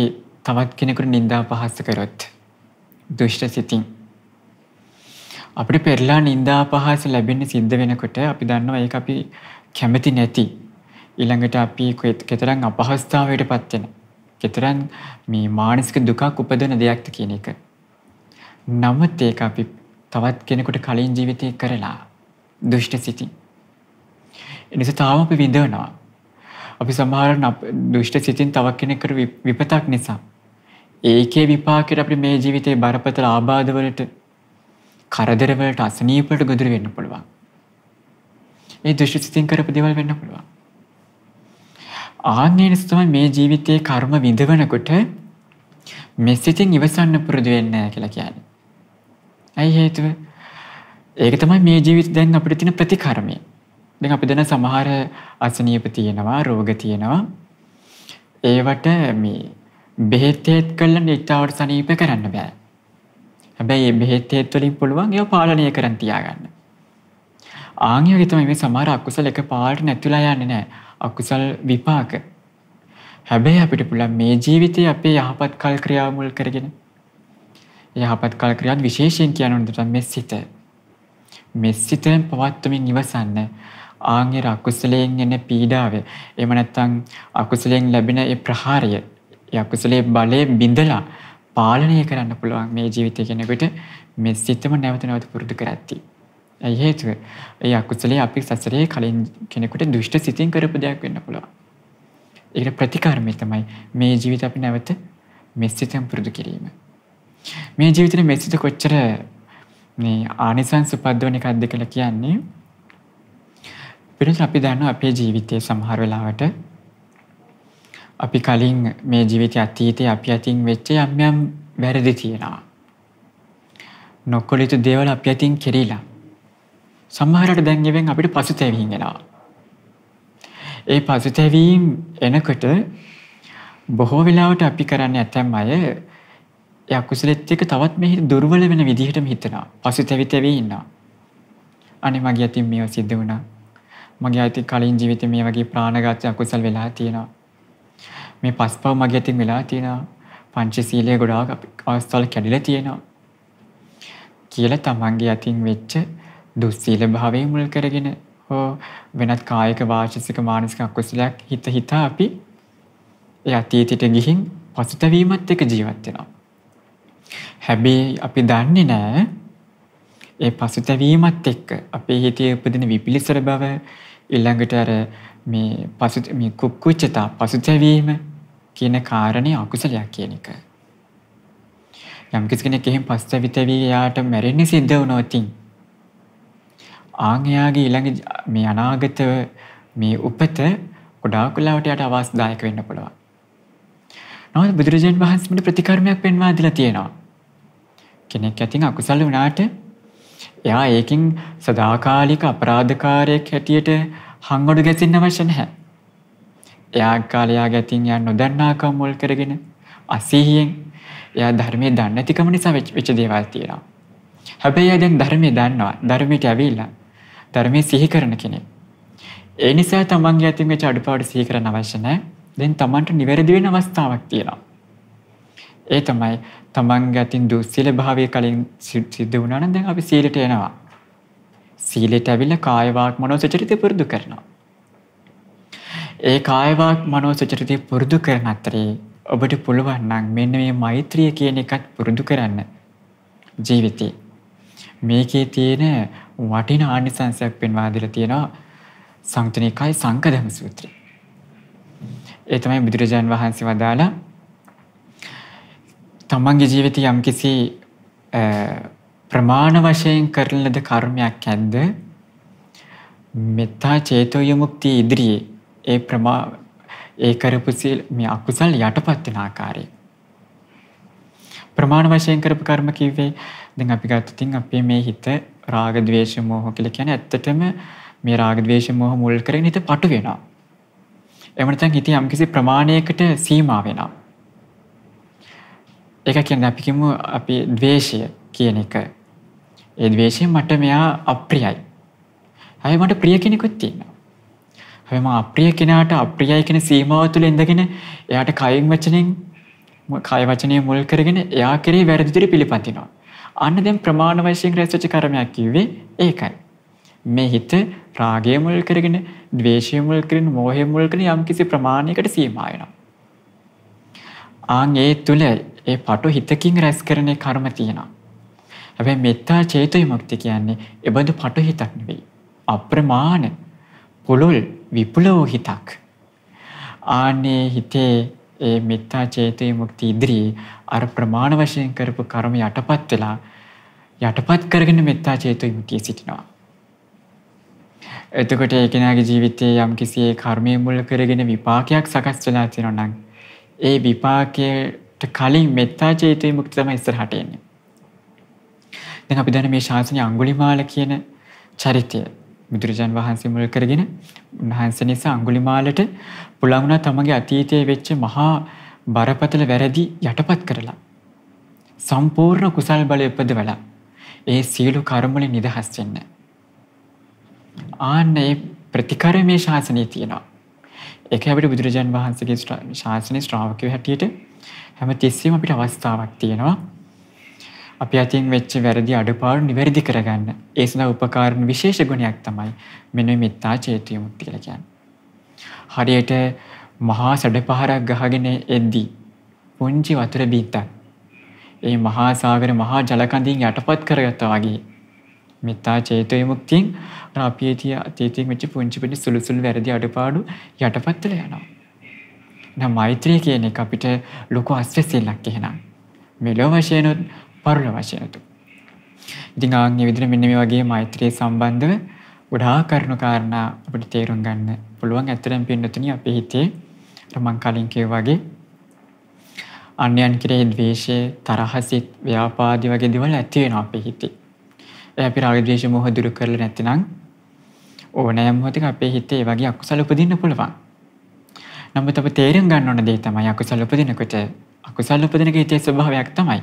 තවත් කෙනෙකුට නින්දා පහස් කරොත් දුෂ්ට සිතින් අපිට පෙරලා නින්දා පහස ලැබෙන්න සිද්ධ වෙනකොට අපි දන්නවා ඒක අපි කැමති නැති ඊළඟට අපි කෙතරම් අපහසුතාවයකටපත් වෙනවා කෙතරම් මේ මානසික දුකක් උපදවන දෙයක්ද කියන එක. නමුත් ඒක අපි තවත් කෙනෙකුට කලින් ජීවිතේ කරලා දුෂ්ට සිතින්. ඒ නිසා තාම අපි විඳවනවා. අපි සමහර දුෂ්ට සිතින් තව කෙනෙකුට විපතක් නිසා ඒකේ විපාකයට අපිට මේ ජීවිතේ බරපතල ආබාධවලට කරදරවලට අසනීපට ගොදුරු වෙන්න පුළුවන්. ඒ දුෂ්ට සිතින් කරපු දේවල් වෙන්න පුළුවන්. ආන්නේ තමයි මේ ජීවිතයේ කර්ම විඳවනකොට මෙසිතින් ඉවසන්න පුරුදු වෙන්නේ කියලා කියන්නේ. ඇයි හේතුව? ඒක තමයි මේ ජීවිත දැන් අපිට තියෙන ප්‍රතිකර්මය. දැන් අපි දැන් සමහර අසනීප තියෙනවා, රෝග තියෙනවා. ඒවට මේ බෙහෙත් හේත් කළා නිට්ටාවට සනීප කරන්න බෑ. හැබැයි මේ බෙහෙත් හේත් වලින් පුළුවන් ඒව පාලනය කරන් තියාගන්න. ආන්ගේ වගේ තමයි මේ සමහර අකුසල එක පාට නැතිලා යන්නේ නැහැ. අකුසල් විපාක. හැබැයි අපිට පුළුවන් මේ ජීවිතේ අපේ යහපත් කල් ක්‍රියාව මුල් කරගෙන යහපත් කල් ක්‍රියාත් විශේෂයෙන් කියනොට මෙ සිත. මෙ සිතෙන් පවත්වමින් ඉවසන්න ආංගේ අකුසලයෙන් එන පීඩාව එම නැත්තං අකුසලයෙන් ලැබෙන ඒ ප්‍රහාරය යකුසලේ බලය බිඳලා පාලනය කරන්න පුළුවන් මේ ජීවිතය කෙනෙකුට මෙ සිතම නැවත නැවත පුරුදු කරත්තිී. ඇයි හේතුව ඒ අකුසලේ අපි සසරේ කලින් කෙනෙකුට දුෂ්ට සිතින් කරපු දෙයක් වෙන්න පුළුවන්. ඒකට ප්‍රතිකාරමය තමයි මේ ජීවිත අපි නැවත මෙස්සිතම් පුරුදු කිරීම. මේ ජීවිතේ මෙස්සිත කොච්චර මේ ආනිසංස උපද්දවන එකක්ද කියලා කියන්නේ පිරිස අපි දන්නවා අපේ ජීවිතයේ සමහර වෙලාවට අපි කලින් මේ ජීවිතය අතීතයේ අපි අතින් වෙච්ච යම් යම් වැරදි තියෙනවා. නොකොළ යුතු දේවල් අපි අතින් කෙරිලා සමහරට දැන් එවෙන් අපිට පසුතැවීම් එනවා. ඒ පසුතැවීම් එනකොට බොහෝ වෙලාවට අපි කරන්න ඇතැම් අය යකුසලෙත් එක තවත් මෙහි දුර්වල වෙන විදිහටම හිතනවා. පසුතැවි තැවි ඉන්නවා. අනේ මගේ අතින් මේව සිද්ධ වුණා. මගේ අතින් කලින් ජීවිතේ මේ වගේ ප්‍රාණඝාත අකුසල් වෙලා තියෙනවා. මේ පස්පව මගේ අතින් වෙලා තියෙනවා. පංචශීලයේ ගොඩාක් අවස්ථාවල කැඩිලා තියෙනවා. කියලා තමන්ගේ අතින් වෙච්ච දුස්සීල භාවය මුල් කරගෙන හෝ වෙනත් කායක වාචසික මානසික අකුසලයක් හිත හිතා අපි ඒ අතීතයට ගිහින් පසුතැවීමත් එක ජීවත් වෙනවා. හැබැයි අපි දන්නේ නෑ ඒ පසුතැවීමත් එක්ක අපේ හිතේ උපදින විපිලිසර බව ඊළඟට අර මේ පසු මේ කුක්කුච්චතා පසුතැවීම කියන කාරණේ අකුසලයක් කියන එක. යම් කෙනෙක් එහෙම පසුතැවිතවි යාට මැරෙන්නේ සිද්ධ වුණොත් ආංගයාගේ ඊළඟ මේ අනාගත මේ උපත ගොඩාක් වෙලාවට යට අවස්ථායක වෙන්න පුළුවන්. නමුත් බුදුරජාන් වහන්සේට ප්‍රතිකර්මයක් පෙන්වා දීලා තියෙනවා. කෙනෙක් ඇතින් අකුසල වුණාට එයා ඒකින් සදාකාලික අපරාධකාරයෙක් හැටියට හංගඩු ගැසින්න අවශ්‍ය නැහැ. එයා කාලයා ගැතින් යා නොදන්නාකම් මුල් කරගෙන අසීහියෙන් එයා ධර්මයේ දන්නේ නැතිකම නිසා වෙච්ච දේවල් තියෙනවා. හැබැයි දැන් ධර්මයේ දන්නවා. ධර්මයට ඇවිල්ලා ධර්මයේ සිහි කරන කෙනෙක්. ඒ නිසා තමන්ගේ අතින් වෙච්ච අඩුපාඩු සිහි කරන්න අවශ්‍ය නැහැ. දැන් තමන්ට නිවැරදි වෙන අවස්ථාවක් තියෙනවා. ඒ තමයි තමන්ගේ අතින් දුස්සීල භාවය කලින් සිද්ධ වුණා නම් දැන් අපි සීලයට එනවා. සීලයට ඇවිල්ලා කාය වාක් මනෝ සචරිතය පුරුදු කරනවා. ඒ කාය වාක් මනෝ සචරිතය පුරුදු කරන අතරේ ඔබට පුළුවන් නම් මෙන්න මේ මෛත්‍රිය කියන එකත් පුරුදු කරන්න ජීවිතේ. මේකේ තියෙන වටින ආනිසංසයක් පෙන්වා දීලා තියෙනවා සංයුතනිකයි සංකදම සූත්‍රය. ඒ තමයි බුදුරජාන් වහන්සේ වදාලා තමන්ගේ ජීවිතය යම්කිසි ප්‍රමාණ වශයෙන් කරන ලද කර්මයක් ඇද්ද මෙත්තා චේතෝ විමුක්තිය ඉදිරියේ ඒ ප්‍රමා ඒ කරපු සීල මේ අකුසල් යටපත් වෙන ආකාරය ප්‍රමාණ වශයෙන් කරපු කර්ම කිව්වේ දැන් අපි ගත්තොතින් අපේ මේ හිත රාග ద్వේෂ මෝහ කියලා කියන්නේ ඇත්තටම මේ රාග ద్వේෂ මෝහ මුල් කරගෙන හිත පටු වෙනවා. එහෙම නැත්නම් හිත යම්කිසි ප්‍රමාණයකට සීමා වෙනවා. ඒක කියන්නේ අපි කිව්ව අපේ द्वේෂය කියන එක. ඒ द्वේෂය මට මෙයා අප්‍රියයි. හැබැයි මට ප්‍රිය කෙනෙකුත් තියෙනවා. හැබැයි මම අප්‍රිය කෙනාට අප්‍රියයි කියන සීමාව තුළ ඉඳගෙන එයාට කයින් වචනෙන් කය වචනේ මුල් කරගෙන එයා කෙරේ වැරදි විදිහට පිළිපදිනවා. අන්න දැන් ප්‍රමාණ වශයෙන් රැස්වෙච්ච කර්මයක් කිව්වේ ඒකයි. මේ හිත රාගය මුල් කරගෙන, ද්වේෂය මුල් කරගෙන, මෝහය මුල් කරගෙන යම්කිසි ප්‍රමාණයකට සීමා වෙනවා. ආන් ඒ තුල ඒ පටු හිතකින් රැස් කරන කර්ම තියෙනවා. හැබැයි මෙත්තා චේතු විමුක්ති කියන්නේ එබඳු පටු හිතක් නෙවෙයි. අප්‍රමාණ, පුළුල්, විපුල වූ හිතක්. ආනේ හිතේ ඒ මෙත්තා චේතේ මුක්ති ඉදිරියේ අර ප්‍රමාණ වශයෙන් කරපු කර්ම යටපත් වෙලා යටපත් කරගෙන මෙත්තා චේතෝ විමුක්තිය සිටිනවා. එතකොට ඒ කෙනාගේ ජීවිතයේ යම් කිසි කර්මය මුල් කරගෙන විපාකයක් සකස් වෙලා තියෙනවා නම් ඒ විපාකයට කලින් මෙත්තා චේතෝ විමුක්තිය තමයි ඉස්සරහට එන්නේ. දැන් අපි දැන් මේ ශාසනය අඟුලිමාල කියන චරිතය බුදුරජාන් වහන්සේ මුල් කරගෙන උන්වහන්සේ නිසා අඟුලිමාලට පුළුවන් වුණා තමන්ගේ අතීතයේ වෙච්ච මහා බරපතල වැරදි යටපත් කරලා සම්පූර්ණ කුසල් බලය උපදවලා ඒ සියලු කර්ම වලින් නිදහස් වෙන්න. ආන්නේ ප්‍රතිකාර මේ ශාසනයේ තියෙනවා. ඒක අපිට බුදුරජාන් වහන්සේගේ ශාසනයේ ශ්‍රාවකයෝ හැටියට හැම තිස්සෙම අපිට අවස්ථාවක් තියෙනවා. අපි අතින් වෙච්ච වැරදි අඩුපාඩු නිවැරදි කරගන්න. ඒ සඳහා උපකාරණ විශේෂ ගුණයක් තමයි මෙන්න මෙත්තා චේතු විමුක්තිය කියලා කියන්නේ. හරියට මහා සැඩ පහරක් ගහගෙන එද්දී පුංචි වතුර බිත්තක් ඒ මහා සාගර මහා ජලකඳින් යටපත් කරගත්තා වගේ මෙත්තා චේතෝ විමුක්තියෙන් අපි ඇති අතීතයේ මෙච්ච පුංචි පුංචි සුළු සුළු වැරදි අඩපාඩු යටපත් වෙලා යනවා. නම් මෛත්‍රිය කියන එක අපිට ලොකු අස්වැසිල්ලක් එහෙනම්. මෙලොව වශයෙන්ුත් පරලොව වශයෙන්ුත්. ඉතින් ආන් මේ විදිහට මෙන්න මේ වගේ මෛත්‍රිය සම්බන්ධව උඩහා කරුණු කාරණා අපිට තේරුම් ගන්න පුළුවන් ඇත්තටම පින්නතුනි අපේ හිතේ මම කලින් වගේ අන්‍යයන් කෙරෙහි ද්වේෂය තරහසිත ව්‍යාපාදි වගේ දේවල් ඇති වෙනවා අපේ හිතේ. ඒ අපි රාග ද්වේෂ මොහ දුරු කරලා නැතිනම් ඕනෑම මොහොතක අපේ හිතේ වගේ අකුසල උපදින්න පුළුවන්. නමුත් අපි තේරුම් ගන්න ඕන දේ තමයි අකුසල උපදිනකොට අකුසල් උපදිනක හිතේ ස්වභාවයක් තමයි.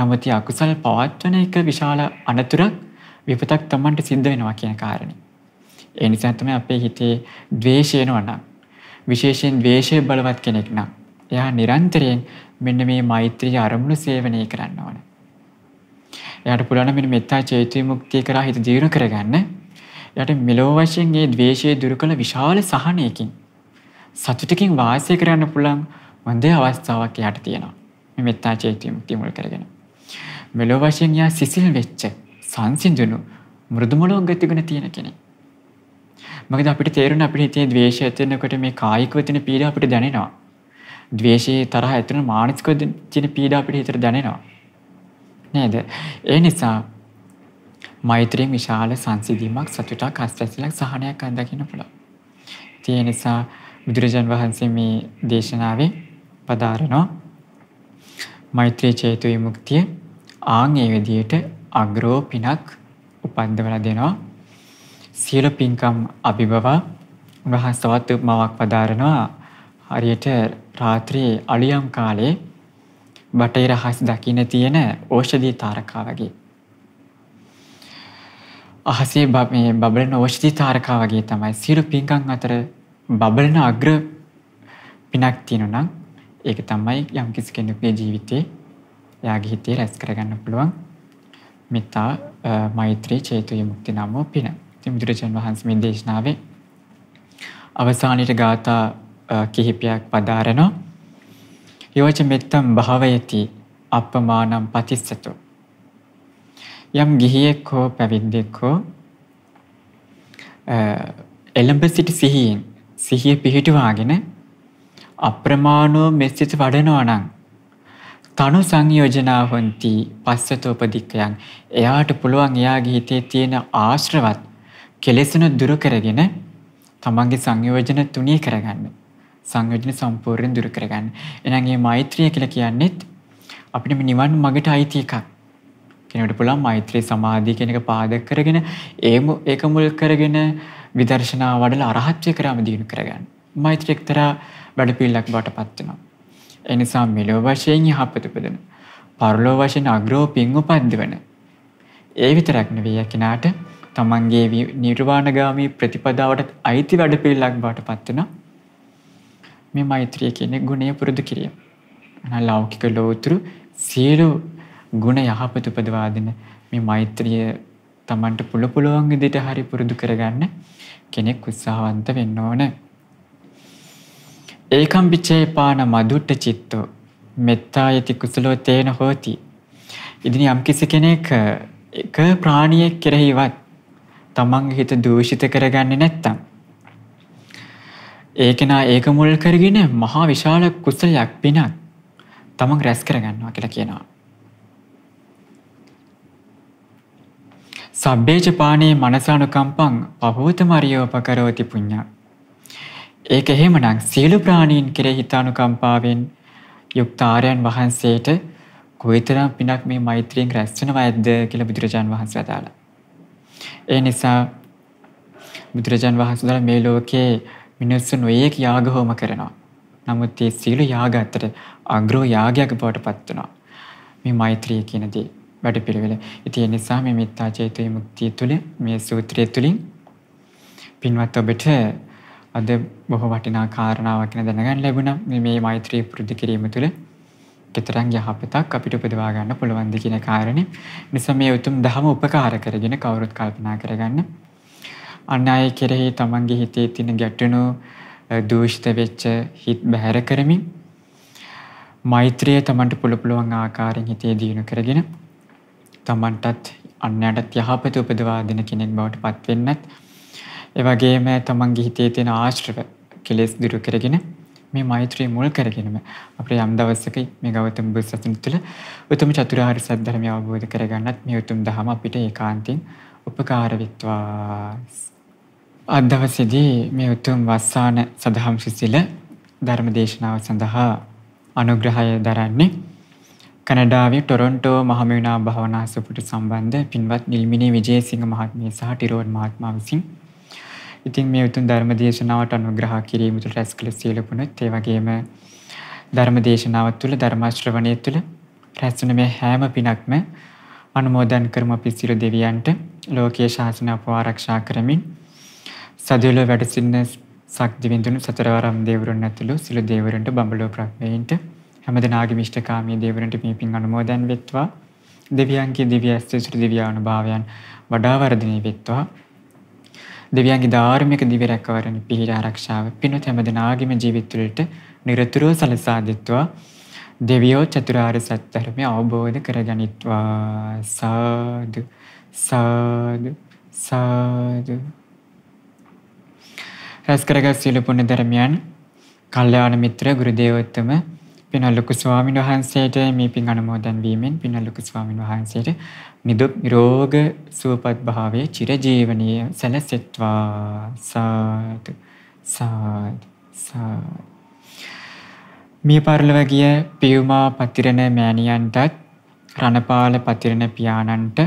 නමුත් අකුසල් පවත්වන එක විශාල අනතුරක් විපතක් තමන්ට සිද්ධ වෙනවා කියන කාරණේ. ඒ නිසා තමයි අපේ හිතේ ද්වේෂය එනවා විශේෂයෙන් ද්වේෂය බලවත් කෙනෙක් නම් එයා නිරන්තරයෙන් මෙන්න මේ මෛත්‍රිය අරමුණු සේවනය කරන්න ඕන. එයාට පුළුවන් මෙන්න මෙත්තා චෛත්‍ය මුක්තිය කරා හිත ජීවන කරගන්න. එයාට මෙලෝ වශයෙන් මේ ද්වේෂය දුරු කළ විශාල සහනයකින් සතුටකින් වාසය කරන්න පුළුවන් හොඳ අවස්ථාවක් එයාට තියෙනවා. මේ මෙත්තා චෛත්‍ය මුක්තිය මුල් කරගෙන. මෙලෝ වශයෙන් යා සිසිල් වෙච්ච සංසිඳුණු මෘදු මනෝගතිගුණ තියෙන කෙනෙක්. මොකද අපිට තේරෙන අපිට හිතේ ද්වේෂය ඇතිවෙනකොට මේ කායිකව තියෙන පීඩාව අපිට දැනෙනවා. ද්වේෂයේ තරහ ඇතිවෙන මානසිකව තියෙන පීඩාව අපිට හිතට දැනෙනවා. නේද? ඒ නිසා මෛත්‍රියෙන් විශාල සංසිඳීමක් සතුටක් අස්වැසිලක් සහනයක් අත්දකින්න පුළුවන්. ඒ නිසා බුදුරජාන් වහන්සේ මේ දේශනාවේ පදාරනවා මෛත්‍රී චේතු විමුක්තිය ආන් ඒ විදියට අග්‍රෝ පිනක් උපන්දවලා දෙනවා සියලු පින්කම් අභිබව උන්වහන්සවත් උපමාවක් පදාරනවා හරියට රාත්‍රියේ අලියම් කාලේ බටේ රහස් දකින්න තියෙන ඖෂධී තාරකා වගේ. අහසේ මේ බබලන ඖෂධී තාරකා වගේ තමයි සියලු පින්කම් අතර බබලන අග්‍ර පිනක් තියෙනවා නම් ඒක තමයි යම් කිසි කෙනෙකුගේ ජීවිතේ එයාගේ හිතේ රැස් කරගන්න පුළුවන් මෙත්තා මෛත්‍රී චේතු විමුක්ති නම් වූ පින. ඉතින් බුදුරජාන් වහන්සේ මේ දේශනාවේ අවසානයේ ගාථා කිහිපයක් පදාරනවා. යෝච මෙත්තම් භාවයති අපමානම් පතිස්සතු. යම් ගිහියෙක් හෝ පැවිද්දෙක් හෝ එළඹ සිටි සිහියෙන් සිහිය පිහිටුවාගෙන අප්‍රමාණෝ මෙසිත වඩනවා නම් තනු සංයෝජනා හොන්ති පස්සතෝපදික්කයන් එයාට පුළුවන් එයාගේ හිතේ තියෙන ආශ්‍රවත් කෙලෙසුණු දුරු කරගෙන තමන්ගේ සංයෝජන තුනී කරගන්න. සංයෝජන සම්පූර්ණයෙන් දුරු කරගන්න. එහෙනම් මේ මෛත්‍රිය කියලා කියන්නේත් අපිට නිවන් මගට අයිති එකක්. කෙනෙකුට පුළුවන් මෛත්‍රී සමාධිය කියන එක පාදක කරගෙන ඒම ඒක මුල් කරගෙන විදර්ශනා වඩලා අරහත්ත්වය කරාම දිනු කරගන්න. මෛත්‍රී එක්තරා වැඩපිළිවෙලක් බවට පත් වෙනවා. ඒ නිසා මෙලොව වශයෙන් යහපත උපදින. පරලොව වශයෙන් අග්‍රෝ පිං උපද්දවන. ඒ විතරක් නෙවෙයි යකිනාට තමන්ගේ නිර්වාණගාමී ප්‍රතිපදාවට අයිති වැඩපිල්ලක් බාට පත්වන මේ මෛත්‍රිය කියන්නේ ගුණය පුරුදු කිරීම. ලෞකික ලෝතුරු සියලු ගුණ යහපත උපදවාදන මේ මෛත්‍රිය තමන්ට පුළු පුළුවන් විදිහට හරි පුරුදු කරගන්න කෙනෙක් උත්සාහවන්ත වෙන්න ඕන. ඒකම් පිච්චේ පාන මදුට්ට චිත්තෝ මෙත්තා යති කුසලෝ තේන හෝති. ඉදිනි යම්කිසි කෙනෙක් එක ප්‍රාණියෙක් කෙරෙහිවත් තමන්ගේ හිත දූෂිත කරගන්නේ නැත්තම්. ඒකෙනා ඒක මුල් කරගෙන මහා විශාල කුසලයක් පිනක් තමන් රැස් කරගන්නවා කියලා කියනවා. සබ්බේජ පානේ මනසානුකම්පං පවෝත මරියෝපකරෝති පුඤ්ඤා. ඒක එහෙමනම් සියලු ප්‍රාණීන් කෙරෙහි හිතානුකම්පාවෙන් යුක්ත ආර්යයන් වහන්සේට කොයිතරම් පිනක් මේ මෛත්‍රියෙන් රැස් වෙනවද කියලා බුදුරජාන් වහන්සේ අදාළා. ඒ නිසා බුදුරජාන් වහන්සේ මේ ලෝකේ මිනිස්සු නොයේක යාග හෝම කරනවා. නමුත් ඒ සියලු යාග අතර අග්‍රෝ යාගයක් බවට පත් වෙනවා. මේ මෛත්‍රිය කියන දේ වැඩපිළිවෙල. ඉතින් ඒ නිසා මේ මිත්‍යා චේතු විමුක්තිය තුළ මේ සූත්‍රය තුලින් පින්වත් ඔබට අද බොහෝ වටිනා කාරණාවක් ගැන දැනගන්න ලැබුණා. මේ මේ මෛත්‍රී පුරුදු කිරීම තුළ කෙතරම් යහපතක් අපිට උපදවා ගන්න පුළුවන්ද කියන කාරණේ නිසා මේ උතුම් දහම උපකාර කරගෙන කවුරුත් කල්පනා කරගන්න. අන් අය කෙරෙහි තමන්ගේ හිතේ තියෙන ගැටුණු දූෂිත වෙච්ච හිත් බැහැර කරමින් මෛත්‍රිය තමන්ට පුළු පුළුවන් ආකාරයෙන් හිතේ දියුණු කරගෙන තමන්ටත් අන්‍යයටත් යහපත උපදවා දෙන කෙනෙක් බවට පත්වෙන්නත් ඒ වගේම තමන්ගේ හිතේ තියෙන ආශ්‍රව කෙලෙස් දුරු කරගෙන මේ මෛත්‍රී මුල් කරගෙනම අපේ යම් දවසක මේ ගෞතම බුදුසසුන තුළ උතුම් චතුරාර්ය සත්‍ය ධර්මය අවබෝධ කරගන්නත් මේ උතුම් දහම අපිට ඒකාන්තයෙන් උපකාර වෙත්වා. අද දවසේදී මේ උතුම් වස්සාන සදහම් සිසිල ධර්ම දේශනාව සඳහා අනුග්‍රහය දරන්නේ කනඩාවේ ටොරොන්ටෝ මහමෙවුනා භාවනා සුපුට සම්බන්ධ පින්වත් නිල්මිනී විජේසිංහ මහත්මිය සහ ටිරෝන් මහත්මයා විසිනි. ඉතින් මේ උතුම් ධර්ම දේශනාවට අනුග්‍රහ කිරීම තුළ රැස් කළ සීලපුණොත් ඒ වගේම ධර්ම දේශනාව තුළ ධර්මාශ්‍රවණය තුළ රැස් වන මේ හැම පිනක්ම අනුමෝදන් කරමු අපි සියලු දෙවියන්ට ලෝකීය ශාසන අපආරක්ෂා කරමින් සදිවිල වැඩ සිටින සක්දිවිඳුණු සතරවරම් දේවරුන් ඇතුළු සියලු දේවරුන්ට බඹලෝ ප්‍රඥයින්ට හැමදෙනාගේ මිෂ්ඨකාමී දේවරුන්ට මේ පින් අනුමෝදන් වෙත්වා දෙවියන්ගේ දිව්‍ය ඇස්තේ සිට දිව්‍ය අනුභවයන් වඩා වර්ධනය වෙත්වා දෙවියන්ගේ ධාර්මික දිවි රැකවරණ පිහිට ආරක්ෂාව පිනුත් හැමදෙනාගේම ජීවිත තුළට නිරතුරුව සලසා දෙත්වා දෙවියෝ චතුරාර්ය සත්‍ය ධර්මය අවබෝධ කරගනිත්වා සාදු සාදු සාදු රැස් කරගත් සියලු පුණ්‍ය ධර්මයන් කල්යාණ මිත්‍ර ගුරු දේවෝත්තම පින ලොකු ස්වාමීන් වහන්සේට මේ පින් අනුමෝදන් වීමෙන් පින ලොකු ස්වාමීන් වහන්සේට නිදුක් නිරෝග සුවපත් භාවයේ චිරජීවනීය සැලසෙත්වා සාදු සාදු සාදු මිය පරලව ගිය පියුමා පතිරණ මෑණියන්ටත් රණපාල පතිරණ පියාණන්ට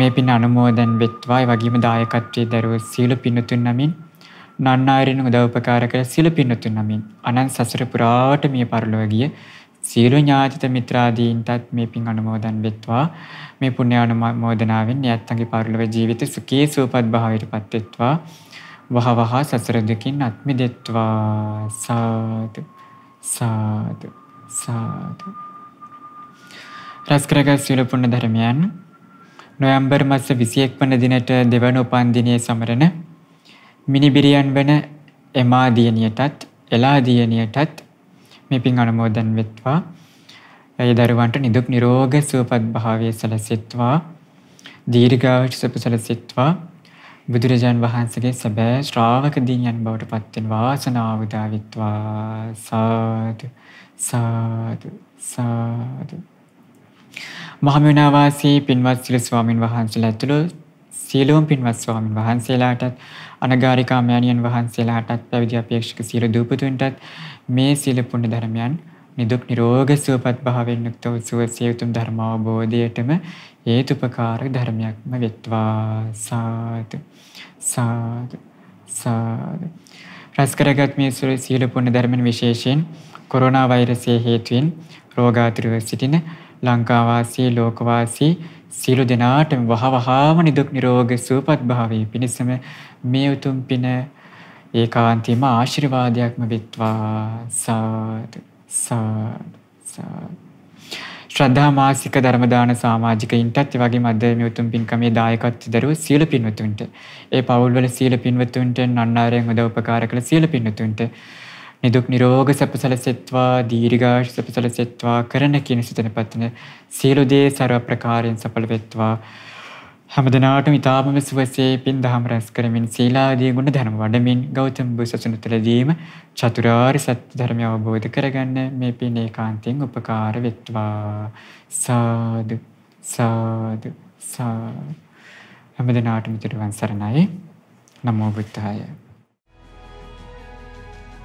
මේ පින් අනුමෝදන් වෙත්වා ඒ වගේම දායකත්වයේ දරුවෝ සීල පින්තුන් නමින් නන්නාරෙන් උදව්පකාර කළ සිල පින්නතුන් නමින් අනන් සසර පුරාට මිය පරලොව ගිය සියලු ඥාතිත මිත්‍රාදීන්ටත් මේ පින් අනුමෝදන් වෙත්වා මේ පුණ්‍ය අනුමෝදනාවෙන් ඥාත්තන්ගේ පරලොව ජීවිත සුඛී සුවපත් භාවයට පත්වෙත්වා වහවහ සසර දුකින් අත් මිදෙත්වා සාදු සාදු සාදු රැස්කරගත් සියලු පුණ්‍ය ධර්මයන් නොවැම්බර් මාස 21 වන දිනට දෙවන උපන්දිනයේ සමරන මිනිබිරියන් වන එමා දියණියටත් එලා දියණියටත් මේ පින් අනුමෝදන් වෙත්වා. ඒ දරුවන්ට නිදුක් නිරෝගී සුවපත් භාවය සැලසෙත්වා. දීර්ඝායුෂ සැපසලසෙත්වා. බුදුරජාන් වහන්සේගේ සැබෑ ශ්‍රාවක දිනයන් බවට පත්වෙන වාසනාව උදා වෙත්වා. සාදු සාදු සාදු මහමෙනාවාසී පින්වත් සිල් ස්වාමින් වහන්සේලා ඇතුළු සියලුම් පින්වත් ස්වාමින් වහන්සේලාටත් අනගාരികා මෑණියන් වහන්සේලාටත් පැවිදි අපේක්ෂක සියලු දූපතුන්ටත් මේ සීල පුණ්‍ය ධර්මයන් නිදුක් නිරෝගී සුවපත් භාවයෙන් යුක්තව සුවසේ උතුම් ධර්ම අවබෝධයටම හේතුපකාරක ධර්මයක්ම වෙත්වා සාදු සාදු සාදු රසකරගත් මේ සීල පුණ්‍ය ධර්මෙන් විශේෂයෙන් කොරෝනා වෛරසය හේතුවෙන් රෝගාතුරව සිටින ලංකාවාසී ලෝකවාසී සියලු දෙනාටම වහවහාම නිදුක් නිරෝගී සුවපත් භාවයේ පිණසම මේ උතුම් පින ඒකාන්තීම ආශිර්වාදයක්ම වෙත්වා සාදු සාදු සාදු ශ්‍රද්ධා මාසික ධර්මදාන සමාජිකයින්ටත් වගේම අද මේ උතුම් පින්කමේ දායකත්ව දරුවෝ සීල පින්වතුන්ට ඒ පවුල්වල සීල පින්වතුන්ට නන්නාරයන් උදව් උපකාර කළ සීල පින්වතුන්ට නිදුක් නිරෝග සැපසලසෙත්වා දීර්ඝාෂ සැපසලසෙත්වා කරන කියන සිතන පත්තන සියලු දේ සර්ව ප්‍රකාරයෙන් සඵල වෙත්වා හැමදනාටම ඉතාමම සුවසේ පින් දහම් රැස් කරමින් සීලාදී ගුණ ධර්ම වඩමින් ගෞතම බුදුසසුන තුළදීම චතුරාර්ය සත්‍ය ධර්මය අවබෝධ කරගන්න මේ පින් ඒකාන්තයෙන් උපකාර වෙත්වා සාදු සාදු සා හැමදනාටම තුරුවන් සරණයි නමෝ බුද්ධාය